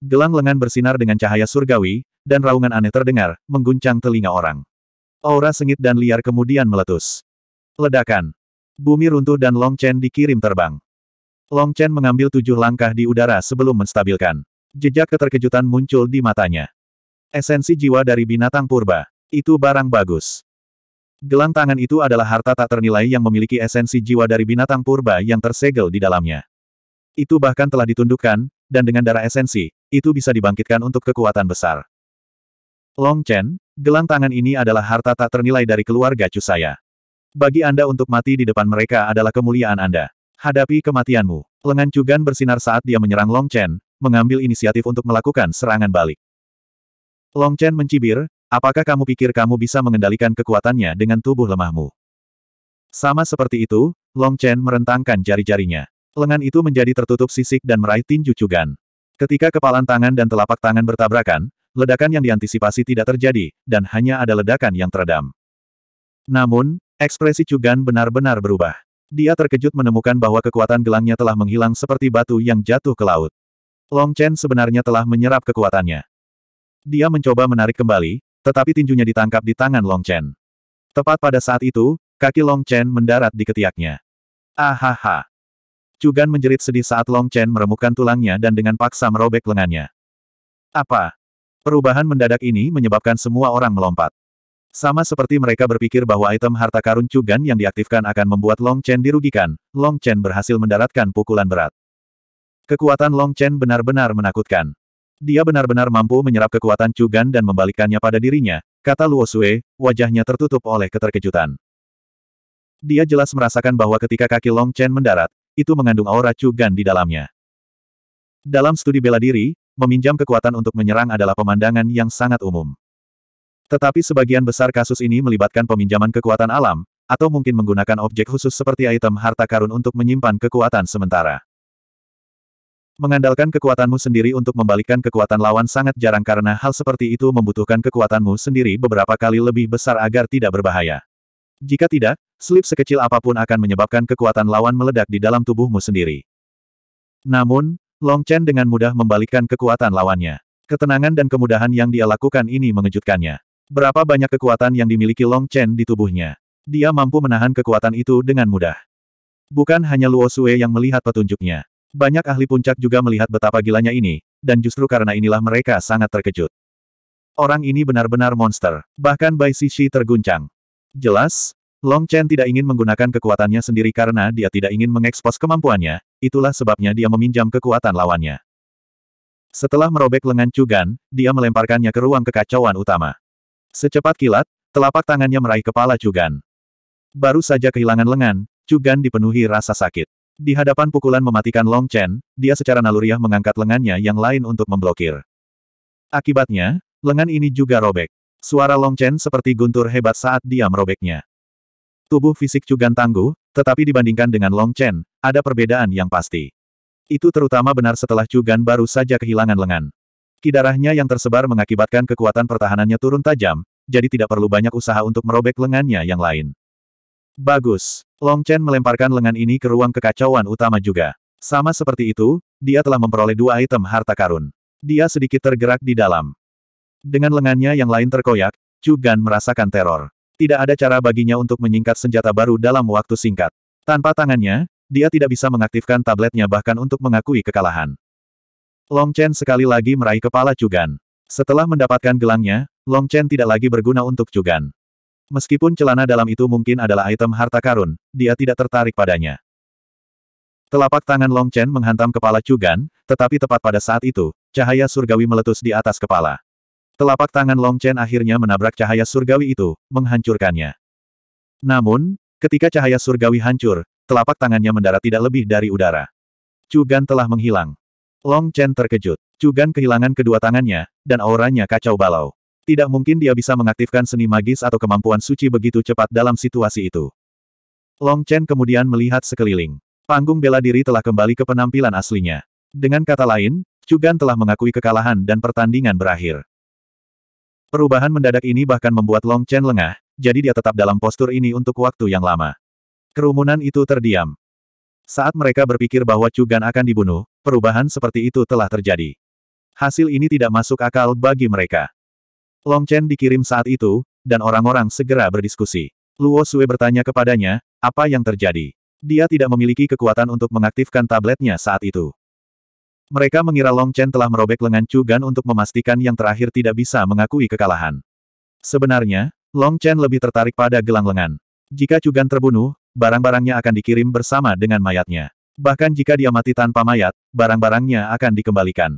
Gelang lengan bersinar dengan cahaya surgawi, dan raungan aneh terdengar, mengguncang telinga orang. Aura sengit dan liar kemudian meletus. Ledakan. Bumi runtuh dan Long Chen dikirim terbang. Long Chen mengambil tujuh langkah di udara sebelum menstabilkan. Jejak keterkejutan muncul di matanya. Esensi jiwa dari binatang purba. Itu barang bagus. Gelang tangan itu adalah harta tak ternilai yang memiliki esensi jiwa dari binatang purba yang tersegel di dalamnya. Itu bahkan telah ditundukkan, dan dengan darah esensi, itu bisa dibangkitkan untuk kekuatan besar. Long Chen, gelang tangan ini adalah harta tak ternilai dari keluarga Chu saya. Bagi Anda untuk mati di depan mereka adalah kemuliaan Anda. Hadapi kematianmu. Lengan Cugan bersinar saat dia menyerang Long Chen, mengambil inisiatif untuk melakukan serangan balik. Long Chen mencibir, apakah kamu pikir kamu bisa mengendalikan kekuatannya dengan tubuh lemahmu? Sama seperti itu, Long Chen merentangkan jari-jarinya. Lengan itu menjadi tertutup sisik dan meraih tinju Cugan. Ketika kepalan tangan dan telapak tangan bertabrakan, ledakan yang diantisipasi tidak terjadi, dan hanya ada ledakan yang teredam. Namun, ekspresi Cugan benar-benar berubah. Dia terkejut menemukan bahwa kekuatan gelangnya telah menghilang seperti batu yang jatuh ke laut. Long Chen sebenarnya telah menyerap kekuatannya. Dia mencoba menarik kembali, tetapi tinjunya ditangkap di tangan Long Chen. Tepat pada saat itu, kaki Long Chen mendarat di ketiaknya. Ahaha. Cugan menjerit sedih saat Long Chen meremukkan tulangnya dan dengan paksa merobek lengannya. Apa? Perubahan mendadak ini menyebabkan semua orang melompat. Sama seperti mereka berpikir bahwa item harta karun Cugan yang diaktifkan akan membuat Long Chen dirugikan, Long Chen berhasil mendaratkan pukulan berat. Kekuatan Long Chen benar-benar menakutkan. Dia benar-benar mampu menyerap kekuatan Cugan dan membalikkannya pada dirinya, kata Luo Sue, wajahnya tertutup oleh keterkejutan. Dia jelas merasakan bahwa ketika kaki Long Chen mendarat, itu mengandung aura Cugan di dalamnya. Dalam studi bela diri, meminjam kekuatan untuk menyerang adalah pemandangan yang sangat umum. Tetapi sebagian besar kasus ini melibatkan peminjaman kekuatan alam, atau mungkin menggunakan objek khusus seperti item harta karun untuk menyimpan kekuatan sementara. Mengandalkan kekuatanmu sendiri untuk membalikkan kekuatan lawan sangat jarang karena hal seperti itu membutuhkan kekuatanmu sendiri beberapa kali lebih besar agar tidak berbahaya. Jika tidak, Slip sekecil apapun akan menyebabkan kekuatan lawan meledak di dalam tubuhmu sendiri. Namun, Long Chen dengan mudah membalikkan kekuatan lawannya. Ketenangan dan kemudahan yang dia lakukan ini mengejutkannya. Berapa banyak kekuatan yang dimiliki Long Chen di tubuhnya. Dia mampu menahan kekuatan itu dengan mudah. Bukan hanya Luo Sue yang melihat petunjuknya. Banyak ahli puncak juga melihat betapa gilanya ini, dan justru karena inilah mereka sangat terkejut. Orang ini benar-benar monster, bahkan Bai Sisi terguncang. Jelas, Long Chen tidak ingin menggunakan kekuatannya sendiri karena dia tidak ingin mengekspos kemampuannya, itulah sebabnya dia meminjam kekuatan lawannya. Setelah merobek lengan Cugan, dia melemparkannya ke ruang kekacauan utama. Secepat kilat, telapak tangannya meraih kepala Cugan. Baru saja kehilangan lengan, Cugan dipenuhi rasa sakit. Di hadapan pukulan mematikan Long Chen, dia secara naluriah mengangkat lengannya yang lain untuk memblokir. Akibatnya, lengan ini juga robek. Suara Long Chen seperti guntur hebat saat dia merobeknya. Tubuh fisik Cugan tangguh, tetapi dibandingkan dengan Long Chen, ada perbedaan yang pasti. Itu terutama benar setelah Cugan baru saja kehilangan lengan. Kidarahnya yang tersebar mengakibatkan kekuatan pertahanannya turun tajam, jadi tidak perlu banyak usaha untuk merobek lengannya yang lain. Bagus. Long Chen melemparkan lengan ini ke ruang kekacauan utama juga. Sama seperti itu, dia telah memperoleh dua item harta karun. Dia sedikit tergerak di dalam. Dengan lengannya yang lain terkoyak, Cugan merasakan teror. Tidak ada cara baginya untuk menyingkat senjata baru dalam waktu singkat. Tanpa tangannya, dia tidak bisa mengaktifkan tabletnya bahkan untuk mengakui kekalahan. Long Chen sekali lagi meraih kepala Cugan. Setelah mendapatkan gelangnya, Long Chen tidak lagi berguna untuk Cugan. Meskipun celana dalam itu mungkin adalah item harta karun, dia tidak tertarik padanya. Telapak tangan Long Chen menghantam kepala Cugan, tetapi tepat pada saat itu, cahaya surgawi meletus di atas kepala. Telapak tangan Long Chen akhirnya menabrak cahaya surgawi itu, menghancurkannya. Namun, ketika cahaya surgawi hancur, telapak tangannya mendarat tidak lebih dari udara. Cugan telah menghilang. Long Chen terkejut. Cugan kehilangan kedua tangannya, dan auranya kacau balau. Tidak mungkin dia bisa mengaktifkan seni magis atau kemampuan suci begitu cepat dalam situasi itu. Long Chen kemudian melihat sekeliling. Panggung bela diri telah kembali ke penampilan aslinya. Dengan kata lain, Cugan telah mengakui kekalahan dan pertandingan berakhir. Perubahan mendadak ini bahkan membuat Long Chen lengah, jadi dia tetap dalam postur ini untuk waktu yang lama. Kerumunan itu terdiam. Saat mereka berpikir bahwa Cugan akan dibunuh, perubahan seperti itu telah terjadi. Hasil ini tidak masuk akal bagi mereka. Long Chen dikirim saat itu, dan orang-orang segera berdiskusi. Luo Sue bertanya kepadanya, apa yang terjadi? Dia tidak memiliki kekuatan untuk mengaktifkan tabletnya saat itu. Mereka mengira Long Chen telah merobek lengan Chu Gan untuk memastikan yang terakhir tidak bisa mengakui kekalahan. Sebenarnya, Long Chen lebih tertarik pada gelang lengan. Jika Chu Gan terbunuh, barang-barangnya akan dikirim bersama dengan mayatnya. Bahkan jika dia mati tanpa mayat, barang-barangnya akan dikembalikan.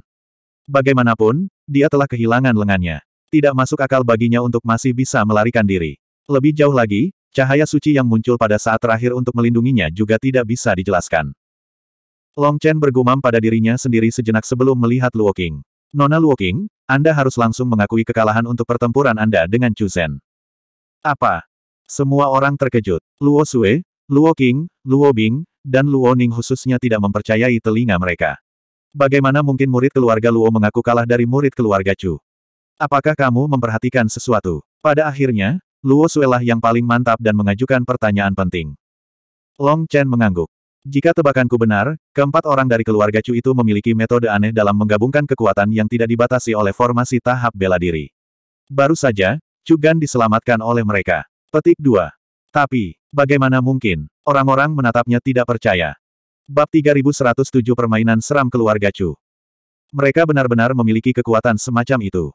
Bagaimanapun, dia telah kehilangan lengannya. Tidak masuk akal baginya untuk masih bisa melarikan diri. Lebih jauh lagi, cahaya suci yang muncul pada saat terakhir untuk melindunginya juga tidak bisa dijelaskan. Long Chen bergumam pada dirinya sendiri sejenak sebelum melihat Luo Qing. Nona Luo Qing, Anda harus langsung mengakui kekalahan untuk pertempuran Anda dengan Chu Zhen. Apa? Semua orang terkejut. Luo Sue, Luo King, Luo Bing, dan Luo Ning khususnya tidak mempercayai telinga mereka. Bagaimana mungkin murid keluarga Luo mengaku kalah dari murid keluarga Chu? Apakah kamu memperhatikan sesuatu? Pada akhirnya, Luo Sue lah yang paling mantap dan mengajukan pertanyaan penting. Long Chen mengangguk. Jika tebakanku benar, keempat orang dari keluarga Chu itu memiliki metode aneh dalam menggabungkan kekuatan yang tidak dibatasi oleh formasi tahap bela diri. Baru saja, Chu Gan diselamatkan oleh mereka. Petik 2. Tapi, bagaimana mungkin? Orang-orang menatapnya tidak percaya. Bab 3107 Permainan Seram Keluarga Chu. Mereka benar-benar memiliki kekuatan semacam itu.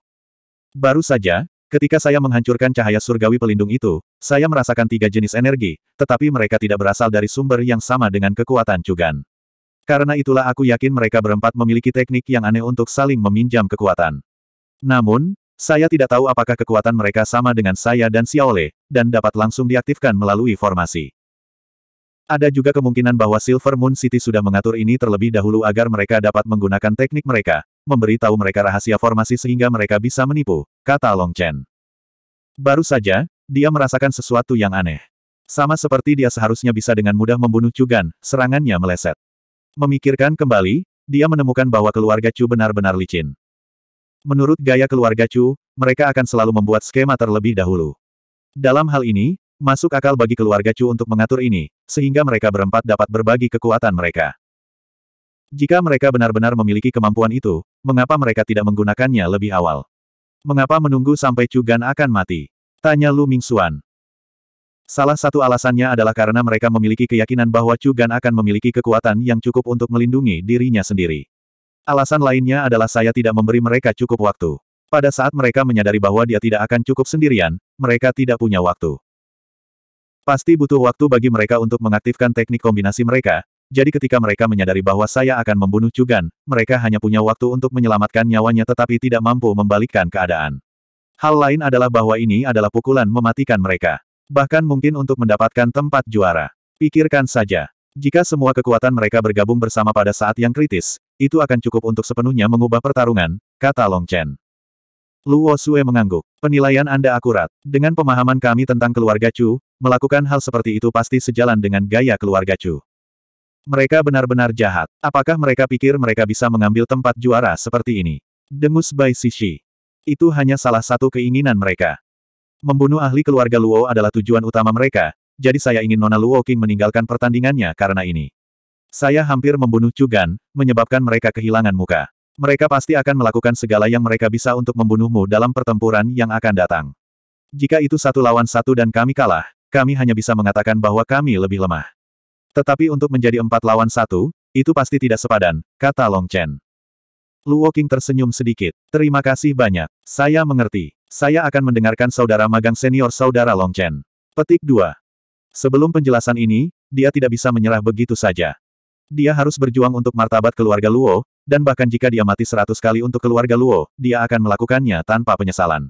Baru saja, Ketika saya menghancurkan cahaya surgawi pelindung itu, saya merasakan tiga jenis energi, tetapi mereka tidak berasal dari sumber yang sama dengan kekuatan Cugan. Karena itulah aku yakin mereka berempat memiliki teknik yang aneh untuk saling meminjam kekuatan. Namun, saya tidak tahu apakah kekuatan mereka sama dengan saya dan Xiaole, dan dapat langsung diaktifkan melalui formasi. Ada juga kemungkinan bahwa Silver Moon City sudah mengatur ini terlebih dahulu agar mereka dapat menggunakan teknik mereka, memberi tahu mereka rahasia formasi sehingga mereka bisa menipu, kata Long Chen. Baru saja, dia merasakan sesuatu yang aneh. Sama seperti dia seharusnya bisa dengan mudah membunuh Cugan, serangannya meleset. Memikirkan kembali, dia menemukan bahwa keluarga Chu benar-benar licin. Menurut gaya keluarga Chu, mereka akan selalu membuat skema terlebih dahulu. Dalam hal ini, Masuk akal bagi keluarga Chu untuk mengatur ini, sehingga mereka berempat dapat berbagi kekuatan mereka. Jika mereka benar-benar memiliki kemampuan itu, mengapa mereka tidak menggunakannya lebih awal? Mengapa menunggu sampai Chu Gan akan mati? Tanya Lu Ming Mingxuan. Salah satu alasannya adalah karena mereka memiliki keyakinan bahwa Chu Gan akan memiliki kekuatan yang cukup untuk melindungi dirinya sendiri. Alasan lainnya adalah saya tidak memberi mereka cukup waktu. Pada saat mereka menyadari bahwa dia tidak akan cukup sendirian, mereka tidak punya waktu. Pasti butuh waktu bagi mereka untuk mengaktifkan teknik kombinasi mereka, jadi ketika mereka menyadari bahwa saya akan membunuh Cugan, mereka hanya punya waktu untuk menyelamatkan nyawanya tetapi tidak mampu membalikkan keadaan. Hal lain adalah bahwa ini adalah pukulan mematikan mereka. Bahkan mungkin untuk mendapatkan tempat juara. Pikirkan saja. Jika semua kekuatan mereka bergabung bersama pada saat yang kritis, itu akan cukup untuk sepenuhnya mengubah pertarungan, kata Long Chen. Luo Sue mengangguk. Penilaian Anda akurat. Dengan pemahaman kami tentang keluarga Chu, melakukan hal seperti itu pasti sejalan dengan gaya keluarga Chu. Mereka benar-benar jahat. Apakah mereka pikir mereka bisa mengambil tempat juara seperti ini? Dengus Bai Sishi. Itu hanya salah satu keinginan mereka. Membunuh ahli keluarga Luo adalah tujuan utama mereka, jadi saya ingin Nona Luo King meninggalkan pertandingannya karena ini. Saya hampir membunuh Cugan, menyebabkan mereka kehilangan muka. Mereka pasti akan melakukan segala yang mereka bisa untuk membunuhmu dalam pertempuran yang akan datang. Jika itu satu lawan satu dan kami kalah, kami hanya bisa mengatakan bahwa kami lebih lemah. Tetapi untuk menjadi empat lawan satu, itu pasti tidak sepadan, kata Long Chen. Luo King tersenyum sedikit. Terima kasih banyak. Saya mengerti. Saya akan mendengarkan saudara magang senior saudara Long Chen. Petik 2. Sebelum penjelasan ini, dia tidak bisa menyerah begitu saja. Dia harus berjuang untuk martabat keluarga Luo, dan bahkan jika dia mati seratus kali untuk keluarga Luo, dia akan melakukannya tanpa penyesalan.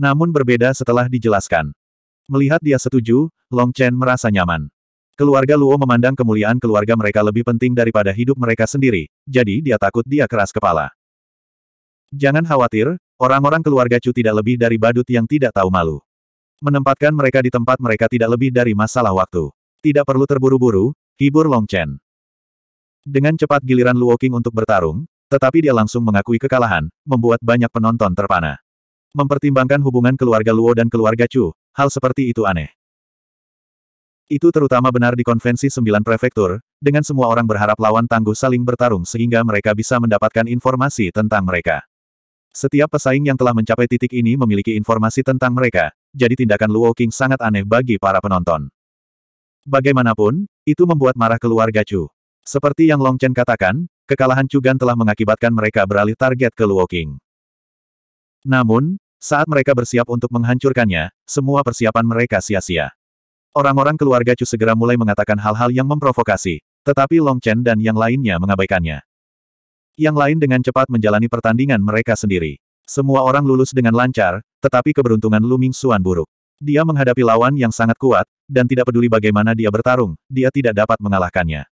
Namun berbeda setelah dijelaskan. Melihat dia setuju, Long Chen merasa nyaman. Keluarga Luo memandang kemuliaan keluarga mereka lebih penting daripada hidup mereka sendiri, jadi dia takut dia keras kepala. Jangan khawatir, orang-orang keluarga Chu tidak lebih dari badut yang tidak tahu malu. Menempatkan mereka di tempat mereka tidak lebih dari masalah waktu. Tidak perlu terburu-buru, hibur Long Chen. Dengan cepat giliran Luo King untuk bertarung, tetapi dia langsung mengakui kekalahan, membuat banyak penonton terpana. Mempertimbangkan hubungan keluarga Luo dan keluarga Chu, hal seperti itu aneh. Itu terutama benar di konvensi sembilan prefektur, dengan semua orang berharap lawan tangguh saling bertarung sehingga mereka bisa mendapatkan informasi tentang mereka. Setiap pesaing yang telah mencapai titik ini memiliki informasi tentang mereka, jadi tindakan Luo King sangat aneh bagi para penonton. Bagaimanapun, itu membuat marah keluarga Chu. Seperti yang Long Chen katakan, kekalahan Chu Gan telah mengakibatkan mereka beralih target ke Luo King. Namun, saat mereka bersiap untuk menghancurkannya, semua persiapan mereka sia-sia. Orang-orang keluarga Chu segera mulai mengatakan hal-hal yang memprovokasi, tetapi Long Chen dan yang lainnya mengabaikannya. Yang lain dengan cepat menjalani pertandingan mereka sendiri. Semua orang lulus dengan lancar, tetapi keberuntungan Lu Ming Xuan buruk. Dia menghadapi lawan yang sangat kuat, dan tidak peduli bagaimana dia bertarung, dia tidak dapat mengalahkannya.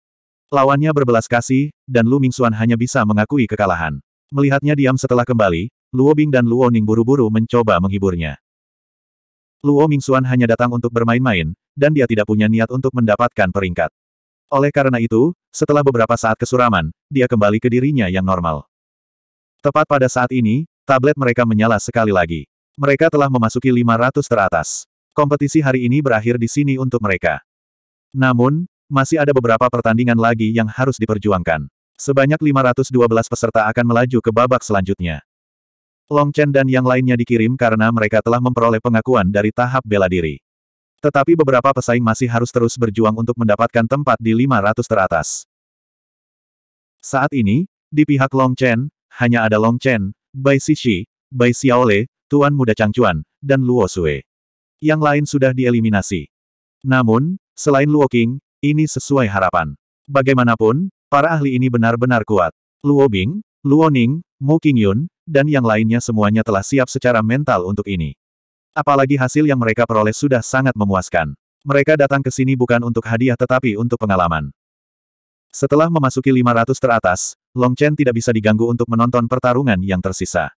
Lawannya berbelas kasih, dan Lu Ming Xuan hanya bisa mengakui kekalahan. Melihatnya diam setelah kembali, Luo Bing dan Luo Ning buru-buru mencoba menghiburnya. Luo Ming Xuan hanya datang untuk bermain-main, dan dia tidak punya niat untuk mendapatkan peringkat. Oleh karena itu, setelah beberapa saat kesuraman, dia kembali ke dirinya yang normal. Tepat pada saat ini, tablet mereka menyala sekali lagi. Mereka telah memasuki 500 teratas. Kompetisi hari ini berakhir di sini untuk mereka. Namun, masih ada beberapa pertandingan lagi yang harus diperjuangkan. Sebanyak 512 peserta akan melaju ke babak selanjutnya. Long Chen dan yang lainnya dikirim karena mereka telah memperoleh pengakuan dari tahap bela diri. Tetapi beberapa pesaing masih harus terus berjuang untuk mendapatkan tempat di 500 teratas. Saat ini, di pihak Long Chen, hanya ada Long Chen, Bai Sishi, Bai Xiaole, Tuan Muda Changchuan, dan Luo Sui. Yang lain sudah dieliminasi. Namun, selain Luo King, ini sesuai harapan. Bagaimanapun, para ahli ini benar-benar kuat. Luo Bing, Luoning, Mu Qingyun, dan yang lainnya semuanya telah siap secara mental untuk ini. Apalagi hasil yang mereka peroleh sudah sangat memuaskan. Mereka datang ke sini bukan untuk hadiah tetapi untuk pengalaman. Setelah memasuki 500 teratas, Long Chen tidak bisa diganggu untuk menonton pertarungan yang tersisa.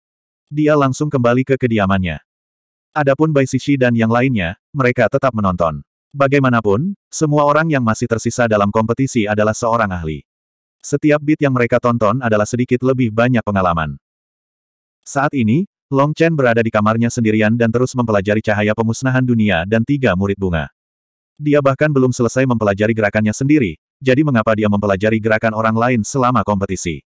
Dia langsung kembali ke kediamannya. Adapun Bai Sishi dan yang lainnya, mereka tetap menonton. Bagaimanapun, semua orang yang masih tersisa dalam kompetisi adalah seorang ahli. Setiap bit yang mereka tonton adalah sedikit lebih banyak pengalaman. Saat ini, Long Chen berada di kamarnya sendirian dan terus mempelajari cahaya pemusnahan dunia dan tiga murid bunga. Dia bahkan belum selesai mempelajari gerakannya sendiri, jadi mengapa dia mempelajari gerakan orang lain selama kompetisi?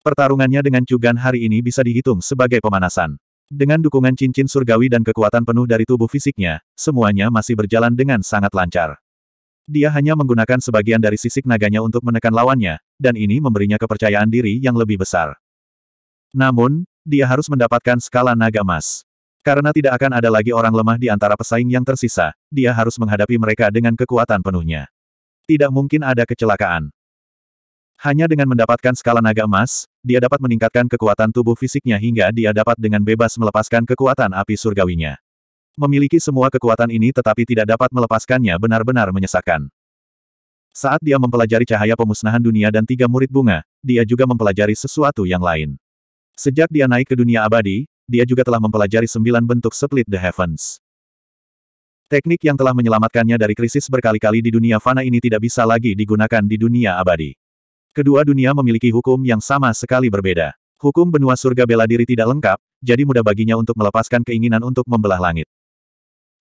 Pertarungannya dengan Cugan hari ini bisa dihitung sebagai pemanasan. Dengan dukungan cincin surgawi dan kekuatan penuh dari tubuh fisiknya, semuanya masih berjalan dengan sangat lancar. Dia hanya menggunakan sebagian dari sisik naganya untuk menekan lawannya, dan ini memberinya kepercayaan diri yang lebih besar. Namun, dia harus mendapatkan skala naga emas. Karena tidak akan ada lagi orang lemah di antara pesaing yang tersisa, dia harus menghadapi mereka dengan kekuatan penuhnya. Tidak mungkin ada kecelakaan. Hanya dengan mendapatkan skala naga emas, dia dapat meningkatkan kekuatan tubuh fisiknya hingga dia dapat dengan bebas melepaskan kekuatan api surgawinya. Memiliki semua kekuatan ini tetapi tidak dapat melepaskannya benar-benar menyesakan. Saat dia mempelajari cahaya pemusnahan dunia dan tiga murid bunga, dia juga mempelajari sesuatu yang lain. Sejak dia naik ke dunia abadi, dia juga telah mempelajari sembilan bentuk split the heavens. Teknik yang telah menyelamatkannya dari krisis berkali-kali di dunia fana ini tidak bisa lagi digunakan di dunia abadi. Kedua dunia memiliki hukum yang sama sekali berbeda. Hukum benua surga bela diri tidak lengkap, jadi mudah baginya untuk melepaskan keinginan untuk membelah langit.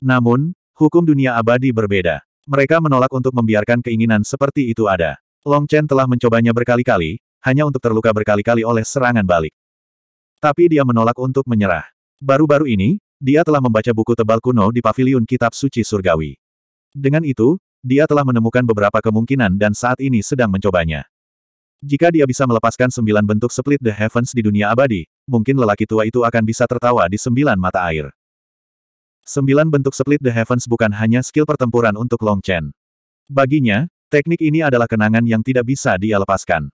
Namun, hukum dunia abadi berbeda. Mereka menolak untuk membiarkan keinginan seperti itu ada. Long Chen telah mencobanya berkali-kali, hanya untuk terluka berkali-kali oleh serangan balik. Tapi dia menolak untuk menyerah. Baru-baru ini, dia telah membaca buku tebal kuno di paviliun kitab suci surgawi. Dengan itu, dia telah menemukan beberapa kemungkinan dan saat ini sedang mencobanya. Jika dia bisa melepaskan sembilan bentuk split the heavens di dunia abadi, mungkin lelaki tua itu akan bisa tertawa di sembilan mata air. Sembilan bentuk split the heavens bukan hanya skill pertempuran untuk Long Chen. Baginya, teknik ini adalah kenangan yang tidak bisa dia lepaskan.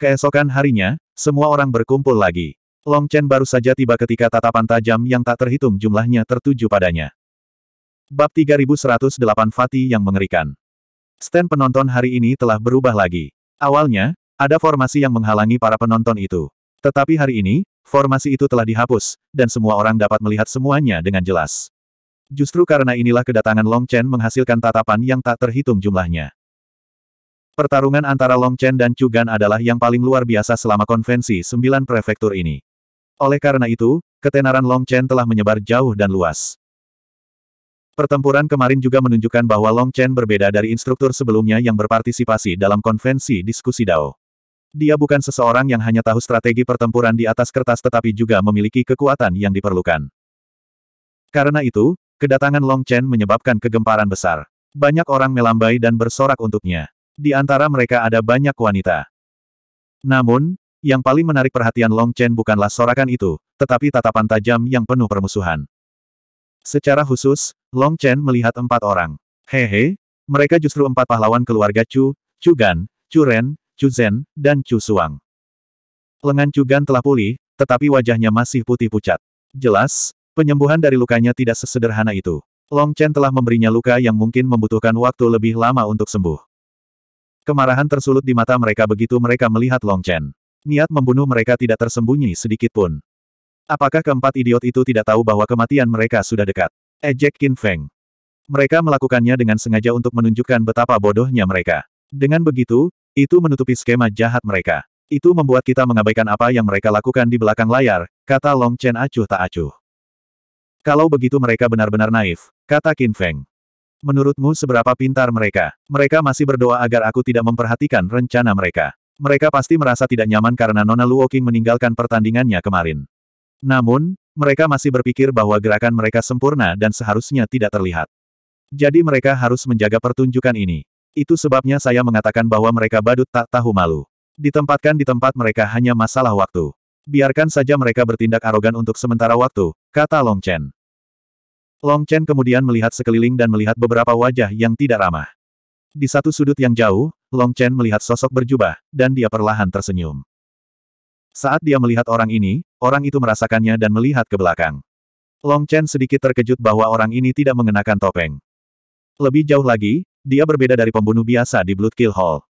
Keesokan harinya, semua orang berkumpul lagi. Long Chen baru saja tiba ketika tatapan tajam yang tak terhitung jumlahnya tertuju padanya. Bab 3108 fati yang mengerikan. Stand penonton hari ini telah berubah lagi. Awalnya, ada formasi yang menghalangi para penonton itu. Tetapi hari ini, formasi itu telah dihapus, dan semua orang dapat melihat semuanya dengan jelas. Justru karena inilah kedatangan Long Chen menghasilkan tatapan yang tak terhitung jumlahnya. Pertarungan antara Long Chen dan Chugan adalah yang paling luar biasa selama konvensi sembilan prefektur ini. Oleh karena itu, ketenaran Long Chen telah menyebar jauh dan luas. Pertempuran kemarin juga menunjukkan bahwa Long Chen berbeda dari instruktur sebelumnya yang berpartisipasi dalam konvensi diskusi Dao. Dia bukan seseorang yang hanya tahu strategi pertempuran di atas kertas tetapi juga memiliki kekuatan yang diperlukan. Karena itu, Kedatangan Long Chen menyebabkan kegemparan besar. Banyak orang melambai dan bersorak untuknya. Di antara mereka ada banyak wanita. Namun, yang paling menarik perhatian Long Chen bukanlah sorakan itu, tetapi tatapan tajam yang penuh permusuhan. Secara khusus, Long Chen melihat empat orang. Hehe, mereka justru empat pahlawan keluarga Chu, Chu Gan, Chu Ren, Chu Zhen, dan Chu Suang. Lengan Chu Gan telah pulih, tetapi wajahnya masih putih pucat. Jelas, Penyembuhan dari lukanya tidak sesederhana itu. Long Chen telah memberinya luka yang mungkin membutuhkan waktu lebih lama untuk sembuh. Kemarahan tersulut di mata mereka begitu mereka melihat Long Chen. Niat membunuh mereka tidak tersembunyi sedikit pun. Apakah keempat idiot itu tidak tahu bahwa kematian mereka sudah dekat? Ejek Qin Feng. Mereka melakukannya dengan sengaja untuk menunjukkan betapa bodohnya mereka. Dengan begitu, itu menutupi skema jahat mereka. Itu membuat kita mengabaikan apa yang mereka lakukan di belakang layar, kata Long Chen acuh tak acuh. Kalau begitu mereka benar-benar naif, kata Qin Feng. Menurutmu seberapa pintar mereka? Mereka masih berdoa agar aku tidak memperhatikan rencana mereka. Mereka pasti merasa tidak nyaman karena Nona Luoking meninggalkan pertandingannya kemarin. Namun, mereka masih berpikir bahwa gerakan mereka sempurna dan seharusnya tidak terlihat. Jadi mereka harus menjaga pertunjukan ini. Itu sebabnya saya mengatakan bahwa mereka badut tak tahu malu. Ditempatkan di tempat mereka hanya masalah waktu. Biarkan saja mereka bertindak arogan untuk sementara waktu, kata Long Chen. Long Chen kemudian melihat sekeliling dan melihat beberapa wajah yang tidak ramah. Di satu sudut yang jauh, Long Chen melihat sosok berjubah, dan dia perlahan tersenyum. Saat dia melihat orang ini, orang itu merasakannya dan melihat ke belakang. Long Chen sedikit terkejut bahwa orang ini tidak mengenakan topeng. Lebih jauh lagi, dia berbeda dari pembunuh biasa di Blood Kill Hall.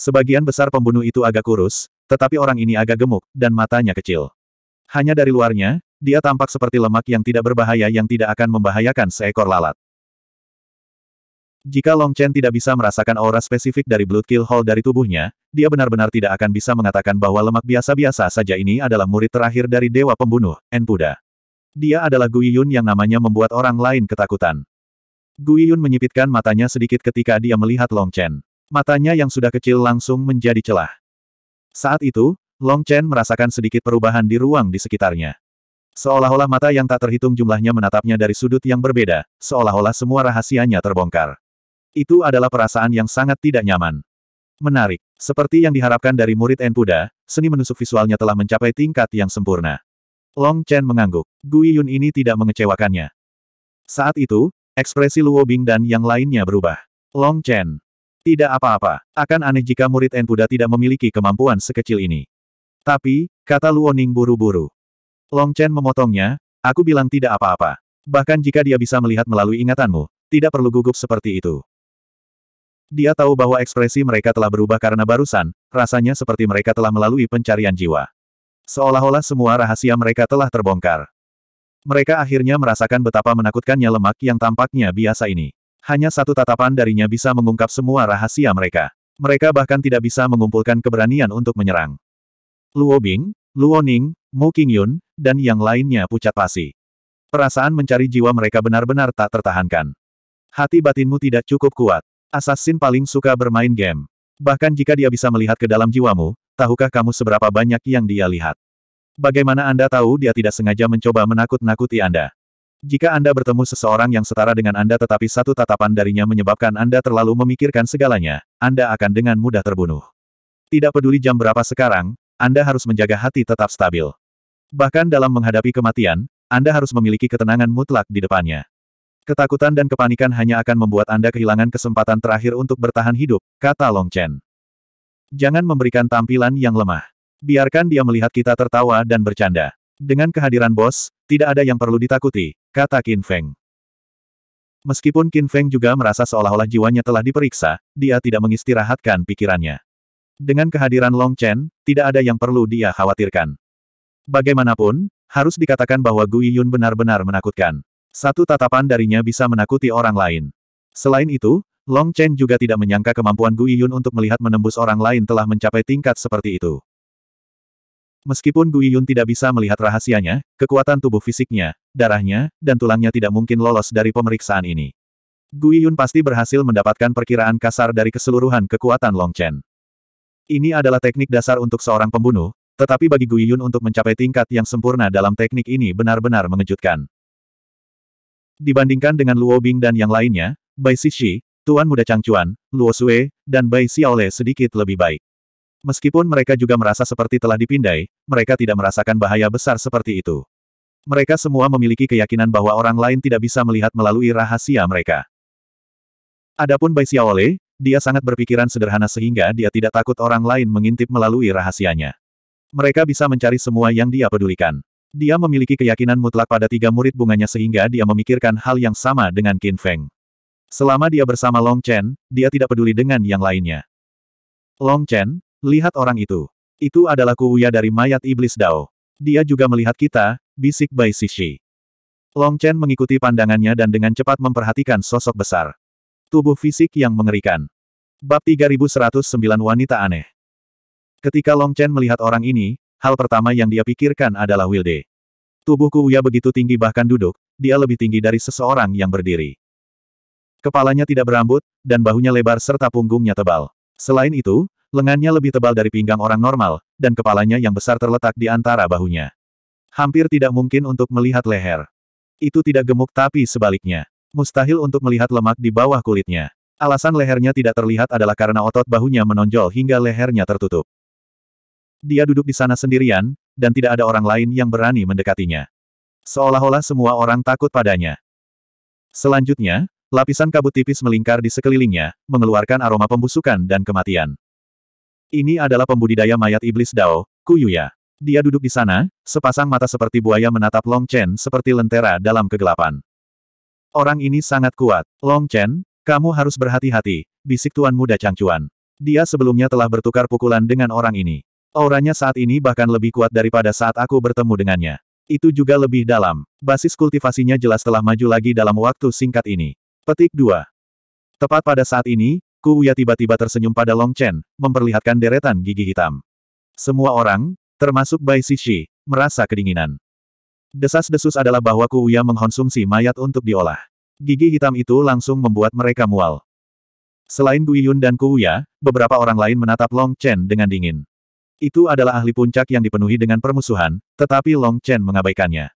Sebagian besar pembunuh itu agak kurus, tetapi orang ini agak gemuk, dan matanya kecil. Hanya dari luarnya, dia tampak seperti lemak yang tidak berbahaya yang tidak akan membahayakan seekor lalat. Jika Long Chen tidak bisa merasakan aura spesifik dari Blood Kill Hall dari tubuhnya, dia benar-benar tidak akan bisa mengatakan bahwa lemak biasa-biasa saja ini adalah murid terakhir dari Dewa Pembunuh, Enpuda. Dia adalah Gui Yun yang namanya membuat orang lain ketakutan. Gui Yun menyipitkan matanya sedikit ketika dia melihat Long Chen. Matanya yang sudah kecil langsung menjadi celah. Saat itu, Long Chen merasakan sedikit perubahan di ruang di sekitarnya. Seolah-olah mata yang tak terhitung jumlahnya menatapnya dari sudut yang berbeda, seolah-olah semua rahasianya terbongkar. Itu adalah perasaan yang sangat tidak nyaman. Menarik. Seperti yang diharapkan dari murid Enpuda, seni menusuk visualnya telah mencapai tingkat yang sempurna. Long Chen mengangguk. Gui Yun ini tidak mengecewakannya. Saat itu, ekspresi Luo Bing dan yang lainnya berubah. Long Chen. Tidak apa-apa. Akan aneh jika murid Enpuda tidak memiliki kemampuan sekecil ini. Tapi, kata Luo Ning buru-buru. Long Chen memotongnya, aku bilang tidak apa-apa. Bahkan jika dia bisa melihat melalui ingatanmu, tidak perlu gugup seperti itu. Dia tahu bahwa ekspresi mereka telah berubah karena barusan, rasanya seperti mereka telah melalui pencarian jiwa. Seolah-olah semua rahasia mereka telah terbongkar. Mereka akhirnya merasakan betapa menakutkannya lemak yang tampaknya biasa ini. Hanya satu tatapan darinya bisa mengungkap semua rahasia mereka. Mereka bahkan tidak bisa mengumpulkan keberanian untuk menyerang. Luo Bing, Luo Ning, Mu Qingyun, dan yang lainnya pucat pasi. Perasaan mencari jiwa mereka benar-benar tak tertahankan. Hati batinmu tidak cukup kuat. Assassin paling suka bermain game. Bahkan jika dia bisa melihat ke dalam jiwamu, tahukah kamu seberapa banyak yang dia lihat? Bagaimana Anda tahu dia tidak sengaja mencoba menakut-nakuti Anda? Jika Anda bertemu seseorang yang setara dengan Anda tetapi satu tatapan darinya menyebabkan Anda terlalu memikirkan segalanya, Anda akan dengan mudah terbunuh. Tidak peduli jam berapa sekarang, Anda harus menjaga hati tetap stabil. Bahkan dalam menghadapi kematian, Anda harus memiliki ketenangan mutlak di depannya. Ketakutan dan kepanikan hanya akan membuat Anda kehilangan kesempatan terakhir untuk bertahan hidup, kata Long Chen. Jangan memberikan tampilan yang lemah. Biarkan dia melihat kita tertawa dan bercanda. Dengan kehadiran bos, tidak ada yang perlu ditakuti, kata Qin Feng. Meskipun Qin Feng juga merasa seolah-olah jiwanya telah diperiksa, dia tidak mengistirahatkan pikirannya. Dengan kehadiran Long Chen, tidak ada yang perlu dia khawatirkan. Bagaimanapun, harus dikatakan bahwa Gu Yun benar-benar menakutkan. Satu tatapan darinya bisa menakuti orang lain. Selain itu, Long Chen juga tidak menyangka kemampuan Gu Yun untuk melihat menembus orang lain telah mencapai tingkat seperti itu. Meskipun Gu Yun tidak bisa melihat rahasianya, kekuatan tubuh fisiknya, darahnya, dan tulangnya tidak mungkin lolos dari pemeriksaan ini. Gu Yun pasti berhasil mendapatkan perkiraan kasar dari keseluruhan kekuatan Long Chen. Ini adalah teknik dasar untuk seorang pembunuh, tetapi bagi Guiyun untuk mencapai tingkat yang sempurna dalam teknik ini benar-benar mengejutkan. Dibandingkan dengan Luo Bing dan yang lainnya, Bai Sishi, Tuan Muda Changchuan, Luo Sue, dan Bai Xiaole sedikit lebih baik. Meskipun mereka juga merasa seperti telah dipindai, mereka tidak merasakan bahaya besar seperti itu. Mereka semua memiliki keyakinan bahwa orang lain tidak bisa melihat melalui rahasia mereka. Adapun Bai Xiaole, dia sangat berpikiran sederhana sehingga dia tidak takut orang lain mengintip melalui rahasianya. Mereka bisa mencari semua yang dia pedulikan. Dia memiliki keyakinan mutlak pada tiga murid bunganya sehingga dia memikirkan hal yang sama dengan Qin Feng. Selama dia bersama Long Chen, dia tidak peduli dengan yang lainnya. Long Chen, lihat orang itu. Itu adalah kuya dari mayat iblis Dao. Dia juga melihat kita, bisik Bai Sishi. Long Chen mengikuti pandangannya dan dengan cepat memperhatikan sosok besar. Tubuh fisik yang mengerikan. Bab 3109 Wanita Aneh Ketika Long Chen melihat orang ini, hal pertama yang dia pikirkan adalah Wilde. Tubuhku ia begitu tinggi bahkan duduk, dia lebih tinggi dari seseorang yang berdiri. Kepalanya tidak berambut, dan bahunya lebar serta punggungnya tebal. Selain itu, lengannya lebih tebal dari pinggang orang normal, dan kepalanya yang besar terletak di antara bahunya. Hampir tidak mungkin untuk melihat leher. Itu tidak gemuk tapi sebaliknya. Mustahil untuk melihat lemak di bawah kulitnya. Alasan lehernya tidak terlihat adalah karena otot bahunya menonjol hingga lehernya tertutup. Dia duduk di sana sendirian, dan tidak ada orang lain yang berani mendekatinya. Seolah-olah semua orang takut padanya. Selanjutnya, lapisan kabut tipis melingkar di sekelilingnya, mengeluarkan aroma pembusukan dan kematian. Ini adalah pembudidaya mayat iblis Dao, Kuyuya. Dia duduk di sana, sepasang mata seperti buaya menatap Long Chen seperti lentera dalam kegelapan. Orang ini sangat kuat. Long Chen, kamu harus berhati-hati, bisik Tuan Muda Changchuan. Dia sebelumnya telah bertukar pukulan dengan orang ini. Auranya saat ini bahkan lebih kuat daripada saat aku bertemu dengannya. Itu juga lebih dalam. Basis kultivasinya jelas telah maju lagi dalam waktu singkat ini. Petik 2. Tepat pada saat ini, Kuya tiba-tiba tersenyum pada Long Chen, memperlihatkan deretan gigi hitam. Semua orang, termasuk Bai Sishi, merasa kedinginan. Desas-desus adalah bahwa Kuya mengkonsumsi mayat untuk diolah. Gigi hitam itu langsung membuat mereka mual. Selain Gui Yun dan Kuya, beberapa orang lain menatap Long Chen dengan dingin. Itu adalah ahli puncak yang dipenuhi dengan permusuhan, tetapi Long Chen mengabaikannya.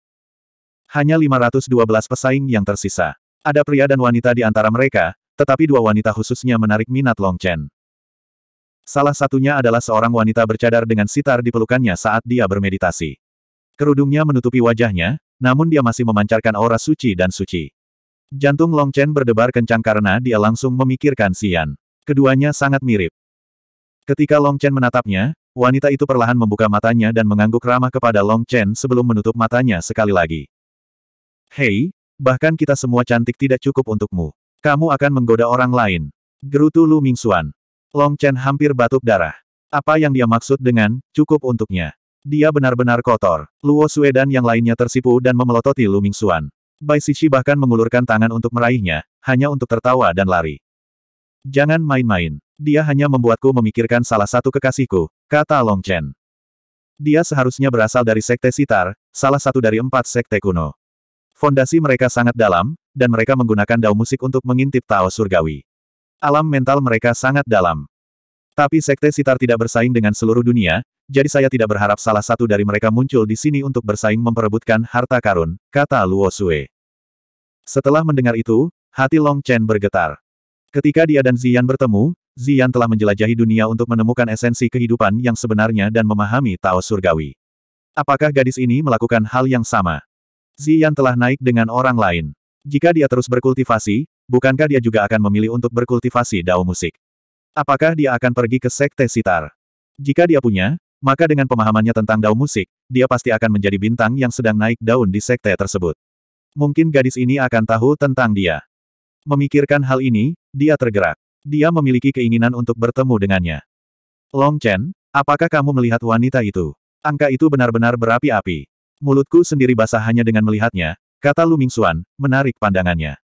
Hanya 512 pesaing yang tersisa. Ada pria dan wanita di antara mereka, tetapi dua wanita khususnya menarik minat Long Chen. Salah satunya adalah seorang wanita bercadar dengan sitar di pelukannya saat dia bermeditasi. Kerudungnya menutupi wajahnya, namun dia masih memancarkan aura suci dan suci. Jantung Long Chen berdebar kencang karena dia langsung memikirkan Xian. Keduanya sangat mirip. Ketika Long Chen menatapnya, Wanita itu perlahan membuka matanya dan mengangguk ramah kepada Long Chen sebelum menutup matanya sekali lagi. Hei, bahkan kita semua cantik tidak cukup untukmu. Kamu akan menggoda orang lain. Gerutu Lu Mingxuan. Long Chen hampir batuk darah. Apa yang dia maksud dengan, cukup untuknya. Dia benar-benar kotor. Luo Sue dan yang lainnya tersipu dan memelototi Lu Mingxuan. Bai Sishi bahkan mengulurkan tangan untuk meraihnya, hanya untuk tertawa dan lari. Jangan main-main. Dia hanya membuatku memikirkan salah satu kekasihku, kata Long Chen. Dia seharusnya berasal dari Sekte Sitar, salah satu dari empat Sekte kuno. Fondasi mereka sangat dalam, dan mereka menggunakan dao musik untuk mengintip Tao Surgawi. Alam mental mereka sangat dalam. Tapi Sekte Sitar tidak bersaing dengan seluruh dunia, jadi saya tidak berharap salah satu dari mereka muncul di sini untuk bersaing memperebutkan harta karun, kata Luo Sue. Setelah mendengar itu, hati Long Chen bergetar. Ketika dia dan Zian bertemu, Zian telah menjelajahi dunia untuk menemukan esensi kehidupan yang sebenarnya dan memahami Tao Surgawi. Apakah gadis ini melakukan hal yang sama? Zian telah naik dengan orang lain. Jika dia terus berkultivasi, bukankah dia juga akan memilih untuk berkultivasi dao musik? Apakah dia akan pergi ke sekte sitar? Jika dia punya, maka dengan pemahamannya tentang dao musik, dia pasti akan menjadi bintang yang sedang naik daun di sekte tersebut. Mungkin gadis ini akan tahu tentang dia. Memikirkan hal ini, dia tergerak. Dia memiliki keinginan untuk bertemu dengannya. Long Chen, apakah kamu melihat wanita itu? Angka itu benar-benar berapi-api. Mulutku sendiri basah hanya dengan melihatnya, kata Lu Mingxuan, menarik pandangannya.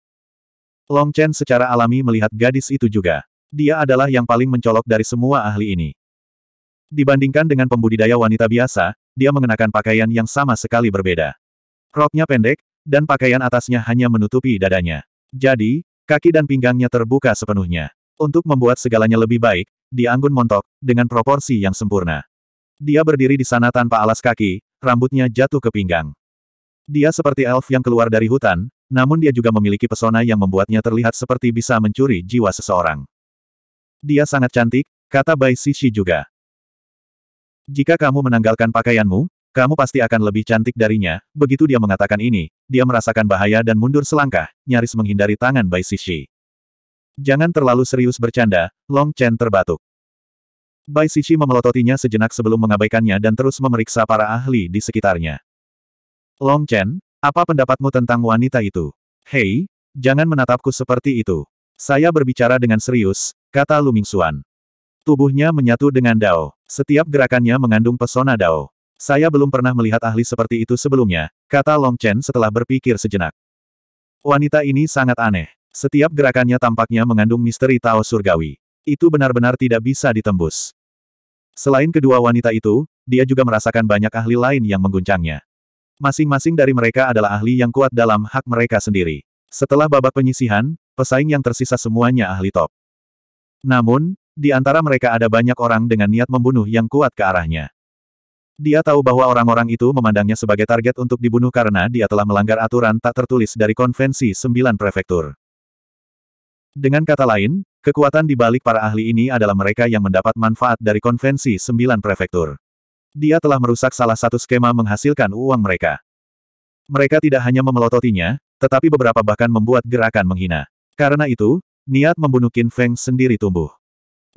Long Chen secara alami melihat gadis itu juga. Dia adalah yang paling mencolok dari semua ahli ini. Dibandingkan dengan pembudidaya wanita biasa, dia mengenakan pakaian yang sama sekali berbeda. Roknya pendek, dan pakaian atasnya hanya menutupi dadanya. Jadi, kaki dan pinggangnya terbuka sepenuhnya. Untuk membuat segalanya lebih baik, dianggun montok, dengan proporsi yang sempurna. Dia berdiri di sana tanpa alas kaki, rambutnya jatuh ke pinggang. Dia seperti elf yang keluar dari hutan, namun dia juga memiliki pesona yang membuatnya terlihat seperti bisa mencuri jiwa seseorang. Dia sangat cantik, kata Bai Sishi juga. Jika kamu menanggalkan pakaianmu, kamu pasti akan lebih cantik darinya. Begitu dia mengatakan ini, dia merasakan bahaya dan mundur selangkah, nyaris menghindari tangan Bai Sishi. Jangan terlalu serius bercanda, Long Chen terbatuk. Bai Sici memelototinya sejenak sebelum mengabaikannya dan terus memeriksa para ahli di sekitarnya. Long Chen, apa pendapatmu tentang wanita itu? Hei, jangan menatapku seperti itu. Saya berbicara dengan serius, kata Lu Xuan. Tubuhnya menyatu dengan Dao. Setiap gerakannya mengandung pesona Dao. Saya belum pernah melihat ahli seperti itu sebelumnya, kata Long Chen setelah berpikir sejenak. Wanita ini sangat aneh. Setiap gerakannya tampaknya mengandung misteri Tao Surgawi. Itu benar-benar tidak bisa ditembus. Selain kedua wanita itu, dia juga merasakan banyak ahli lain yang mengguncangnya. Masing-masing dari mereka adalah ahli yang kuat dalam hak mereka sendiri. Setelah babak penyisihan, pesaing yang tersisa semuanya ahli top. Namun, di antara mereka ada banyak orang dengan niat membunuh yang kuat ke arahnya. Dia tahu bahwa orang-orang itu memandangnya sebagai target untuk dibunuh karena dia telah melanggar aturan tak tertulis dari konvensi sembilan prefektur. Dengan kata lain, kekuatan di balik para ahli ini adalah mereka yang mendapat manfaat dari konvensi sembilan prefektur. Dia telah merusak salah satu skema menghasilkan uang mereka. Mereka tidak hanya memelototinya, tetapi beberapa bahkan membuat gerakan menghina. Karena itu, niat membunuh Qin Feng sendiri tumbuh.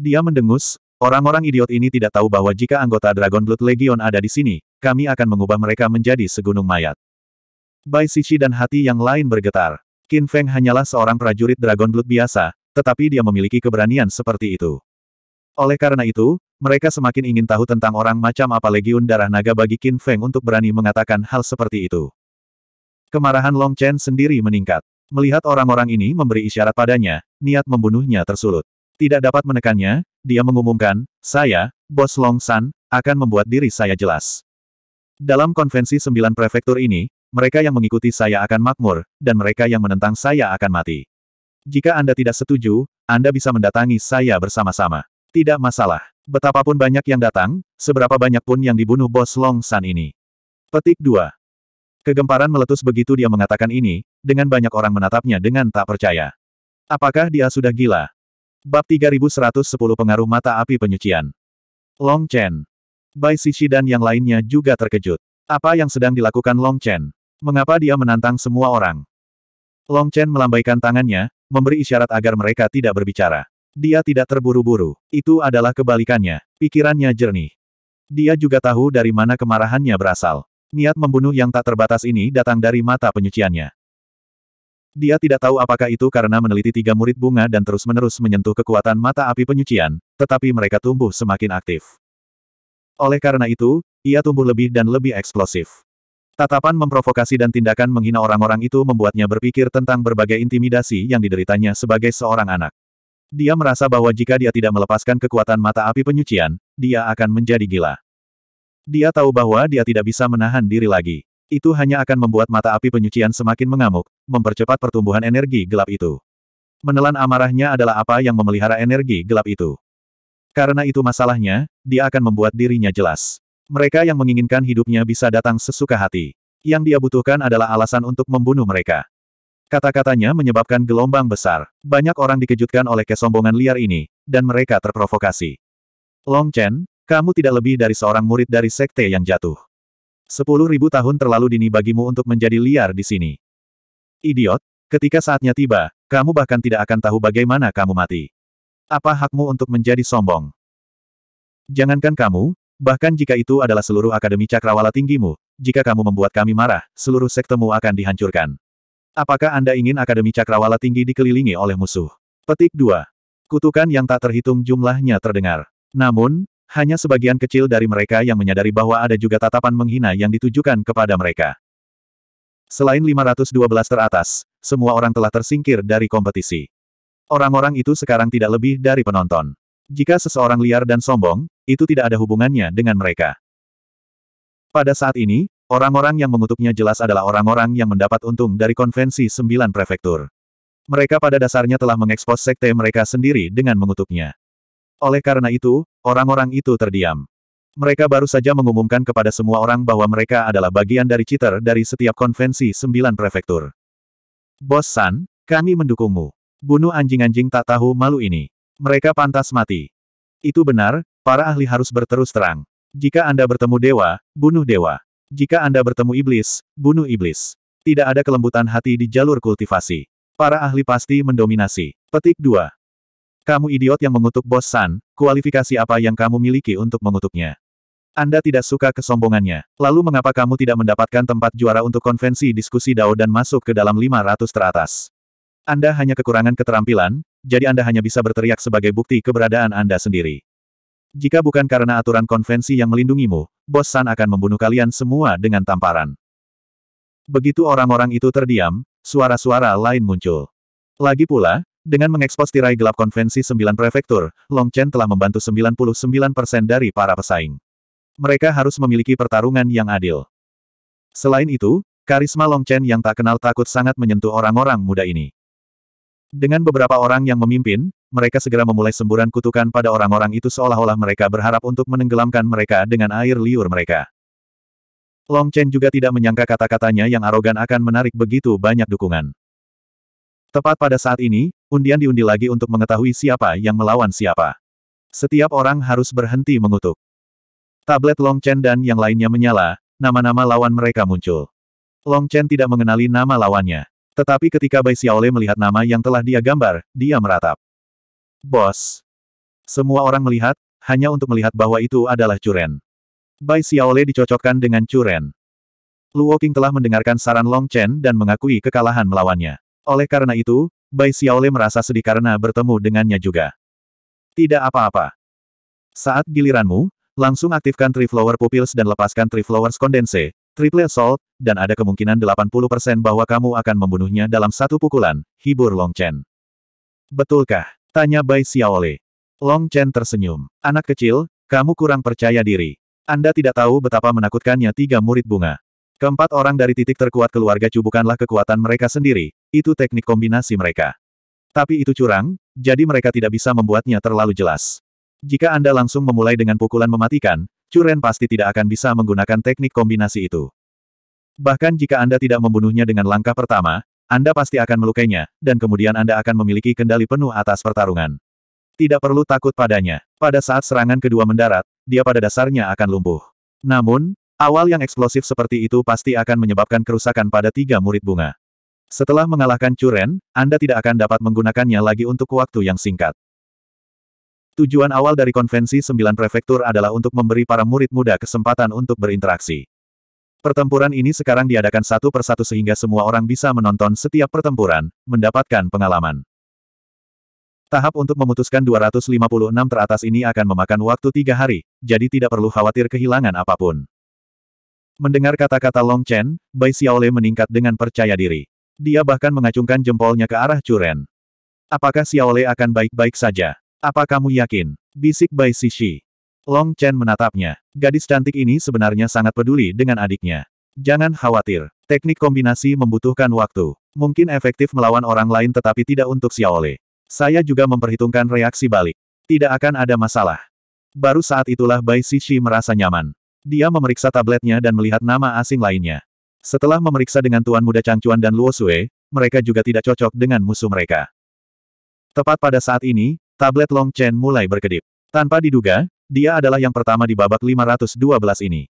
Dia mendengus, orang-orang idiot ini tidak tahu bahwa jika anggota Dragon Blood Legion ada di sini, kami akan mengubah mereka menjadi segunung mayat. Bai Sisi dan hati yang lain bergetar. Qin Feng hanyalah seorang prajurit Dragon Blood biasa, tetapi dia memiliki keberanian seperti itu. Oleh karena itu, mereka semakin ingin tahu tentang orang macam apa Legiun Darah Naga bagi Qin Feng untuk berani mengatakan hal seperti itu. Kemarahan Long Chen sendiri meningkat. Melihat orang-orang ini memberi isyarat padanya, niat membunuhnya tersulut. Tidak dapat menekannya, dia mengumumkan, saya, Bos Long San, akan membuat diri saya jelas. Dalam konvensi sembilan prefektur ini, mereka yang mengikuti saya akan makmur, dan mereka yang menentang saya akan mati. Jika Anda tidak setuju, Anda bisa mendatangi saya bersama-sama. Tidak masalah. Betapapun banyak yang datang, seberapa banyak pun yang dibunuh bos Long San ini. Petik 2. Kegemparan meletus begitu dia mengatakan ini, dengan banyak orang menatapnya dengan tak percaya. Apakah dia sudah gila? Bab 3110 Pengaruh Mata Api Penyucian Long Chen Bai Shishi dan yang lainnya juga terkejut. Apa yang sedang dilakukan Long Chen? Mengapa dia menantang semua orang? Long Chen melambaikan tangannya, memberi isyarat agar mereka tidak berbicara. Dia tidak terburu-buru. Itu adalah kebalikannya. Pikirannya jernih. Dia juga tahu dari mana kemarahannya berasal. Niat membunuh yang tak terbatas ini datang dari mata penyuciannya. Dia tidak tahu apakah itu karena meneliti tiga murid bunga dan terus-menerus menyentuh kekuatan mata api penyucian, tetapi mereka tumbuh semakin aktif. Oleh karena itu, ia tumbuh lebih dan lebih eksplosif. Tatapan memprovokasi dan tindakan menghina orang-orang itu membuatnya berpikir tentang berbagai intimidasi yang dideritanya sebagai seorang anak. Dia merasa bahwa jika dia tidak melepaskan kekuatan mata api penyucian, dia akan menjadi gila. Dia tahu bahwa dia tidak bisa menahan diri lagi. Itu hanya akan membuat mata api penyucian semakin mengamuk, mempercepat pertumbuhan energi gelap itu. Menelan amarahnya adalah apa yang memelihara energi gelap itu. Karena itu masalahnya, dia akan membuat dirinya jelas. Mereka yang menginginkan hidupnya bisa datang sesuka hati. Yang dia butuhkan adalah alasan untuk membunuh mereka. Kata-katanya menyebabkan gelombang besar. Banyak orang dikejutkan oleh kesombongan liar ini, dan mereka terprovokasi. Long Chen, kamu tidak lebih dari seorang murid dari sekte yang jatuh. Sepuluh ribu tahun terlalu dini bagimu untuk menjadi liar di sini. Idiot, ketika saatnya tiba, kamu bahkan tidak akan tahu bagaimana kamu mati. Apa hakmu untuk menjadi sombong? Jangankan kamu, Bahkan jika itu adalah seluruh Akademi Cakrawala tinggimu, jika kamu membuat kami marah, seluruh sektemu akan dihancurkan. Apakah Anda ingin Akademi Cakrawala tinggi dikelilingi oleh musuh? Petik 2. Kutukan yang tak terhitung jumlahnya terdengar. Namun, hanya sebagian kecil dari mereka yang menyadari bahwa ada juga tatapan menghina yang ditujukan kepada mereka. Selain 512 teratas, semua orang telah tersingkir dari kompetisi. Orang-orang itu sekarang tidak lebih dari penonton. Jika seseorang liar dan sombong, itu tidak ada hubungannya dengan mereka. Pada saat ini, orang-orang yang mengutuknya jelas adalah orang-orang yang mendapat untung dari konvensi sembilan prefektur. Mereka pada dasarnya telah mengekspos sekte mereka sendiri dengan mengutuknya. Oleh karena itu, orang-orang itu terdiam. Mereka baru saja mengumumkan kepada semua orang bahwa mereka adalah bagian dari citer dari setiap konvensi sembilan prefektur. Bos San, kami mendukungmu. Bunuh anjing-anjing tak tahu malu ini. Mereka pantas mati. Itu benar, para ahli harus berterus terang. Jika Anda bertemu dewa, bunuh dewa. Jika Anda bertemu iblis, bunuh iblis. Tidak ada kelembutan hati di jalur kultivasi. Para ahli pasti mendominasi. Petik 2. Kamu idiot yang mengutuk bos San, kualifikasi apa yang kamu miliki untuk mengutuknya? Anda tidak suka kesombongannya. Lalu mengapa kamu tidak mendapatkan tempat juara untuk konvensi diskusi Dao dan masuk ke dalam 500 teratas? Anda hanya kekurangan keterampilan, jadi Anda hanya bisa berteriak sebagai bukti keberadaan Anda sendiri. Jika bukan karena aturan konvensi yang melindungimu, Bos San akan membunuh kalian semua dengan tamparan. Begitu orang-orang itu terdiam, suara-suara lain muncul. Lagi pula, dengan mengekspos tirai gelap konvensi sembilan prefektur, Long Chen telah membantu 99% dari para pesaing. Mereka harus memiliki pertarungan yang adil. Selain itu, karisma Long Chen yang tak kenal takut sangat menyentuh orang-orang muda ini. Dengan beberapa orang yang memimpin, mereka segera memulai semburan kutukan pada orang-orang itu seolah-olah mereka berharap untuk menenggelamkan mereka dengan air liur mereka. Long Chen juga tidak menyangka kata-katanya yang arogan akan menarik begitu banyak dukungan. Tepat pada saat ini, undian diundi lagi untuk mengetahui siapa yang melawan siapa. Setiap orang harus berhenti mengutuk. Tablet Long Chen dan yang lainnya menyala, nama-nama lawan mereka muncul. Long Chen tidak mengenali nama lawannya. Tetapi ketika Bai Xiaole melihat nama yang telah dia gambar, dia meratap. Bos. Semua orang melihat, hanya untuk melihat bahwa itu adalah Curen. Bai Xiaole dicocokkan dengan Curen. Luo Qing telah mendengarkan saran Long Chen dan mengakui kekalahan melawannya. Oleh karena itu, Bai Xiaole merasa sedih karena bertemu dengannya juga. Tidak apa-apa. Saat giliranmu, langsung aktifkan Tree Flower Pupils dan lepaskan Tree Flowers Condense, Triple assault, dan ada kemungkinan 80% bahwa kamu akan membunuhnya dalam satu pukulan, hibur Long Chen. Betulkah? Tanya Bai Xiaole. Long Chen tersenyum. Anak kecil, kamu kurang percaya diri. Anda tidak tahu betapa menakutkannya tiga murid bunga. Keempat orang dari titik terkuat keluarga Chu bukanlah kekuatan mereka sendiri, itu teknik kombinasi mereka. Tapi itu curang, jadi mereka tidak bisa membuatnya terlalu jelas. Jika Anda langsung memulai dengan pukulan mematikan, Curen pasti tidak akan bisa menggunakan teknik kombinasi itu. Bahkan jika Anda tidak membunuhnya dengan langkah pertama, Anda pasti akan melukainya, dan kemudian Anda akan memiliki kendali penuh atas pertarungan. Tidak perlu takut padanya. Pada saat serangan kedua mendarat, dia pada dasarnya akan lumpuh. Namun, awal yang eksplosif seperti itu pasti akan menyebabkan kerusakan pada tiga murid bunga. Setelah mengalahkan Curen, Anda tidak akan dapat menggunakannya lagi untuk waktu yang singkat. Tujuan awal dari konvensi sembilan prefektur adalah untuk memberi para murid muda kesempatan untuk berinteraksi. Pertempuran ini sekarang diadakan satu persatu sehingga semua orang bisa menonton setiap pertempuran, mendapatkan pengalaman. Tahap untuk memutuskan 256 teratas ini akan memakan waktu tiga hari, jadi tidak perlu khawatir kehilangan apapun. Mendengar kata-kata Long Chen, Bai Xiaole meningkat dengan percaya diri. Dia bahkan mengacungkan jempolnya ke arah Churen. Apakah Xiaole akan baik-baik saja? Apa kamu yakin? Bisik Bai Sishi. Long Chen menatapnya. Gadis cantik ini sebenarnya sangat peduli dengan adiknya. Jangan khawatir. Teknik kombinasi membutuhkan waktu. Mungkin efektif melawan orang lain tetapi tidak untuk Xiaole. Saya juga memperhitungkan reaksi balik. Tidak akan ada masalah. Baru saat itulah Bai Sishi merasa nyaman. Dia memeriksa tabletnya dan melihat nama asing lainnya. Setelah memeriksa dengan Tuan Muda Changchuan dan Luo Sue, mereka juga tidak cocok dengan musuh mereka. Tepat pada saat ini, Tablet Long Chen mulai berkedip. Tanpa diduga, dia adalah yang pertama di babak 512 ini.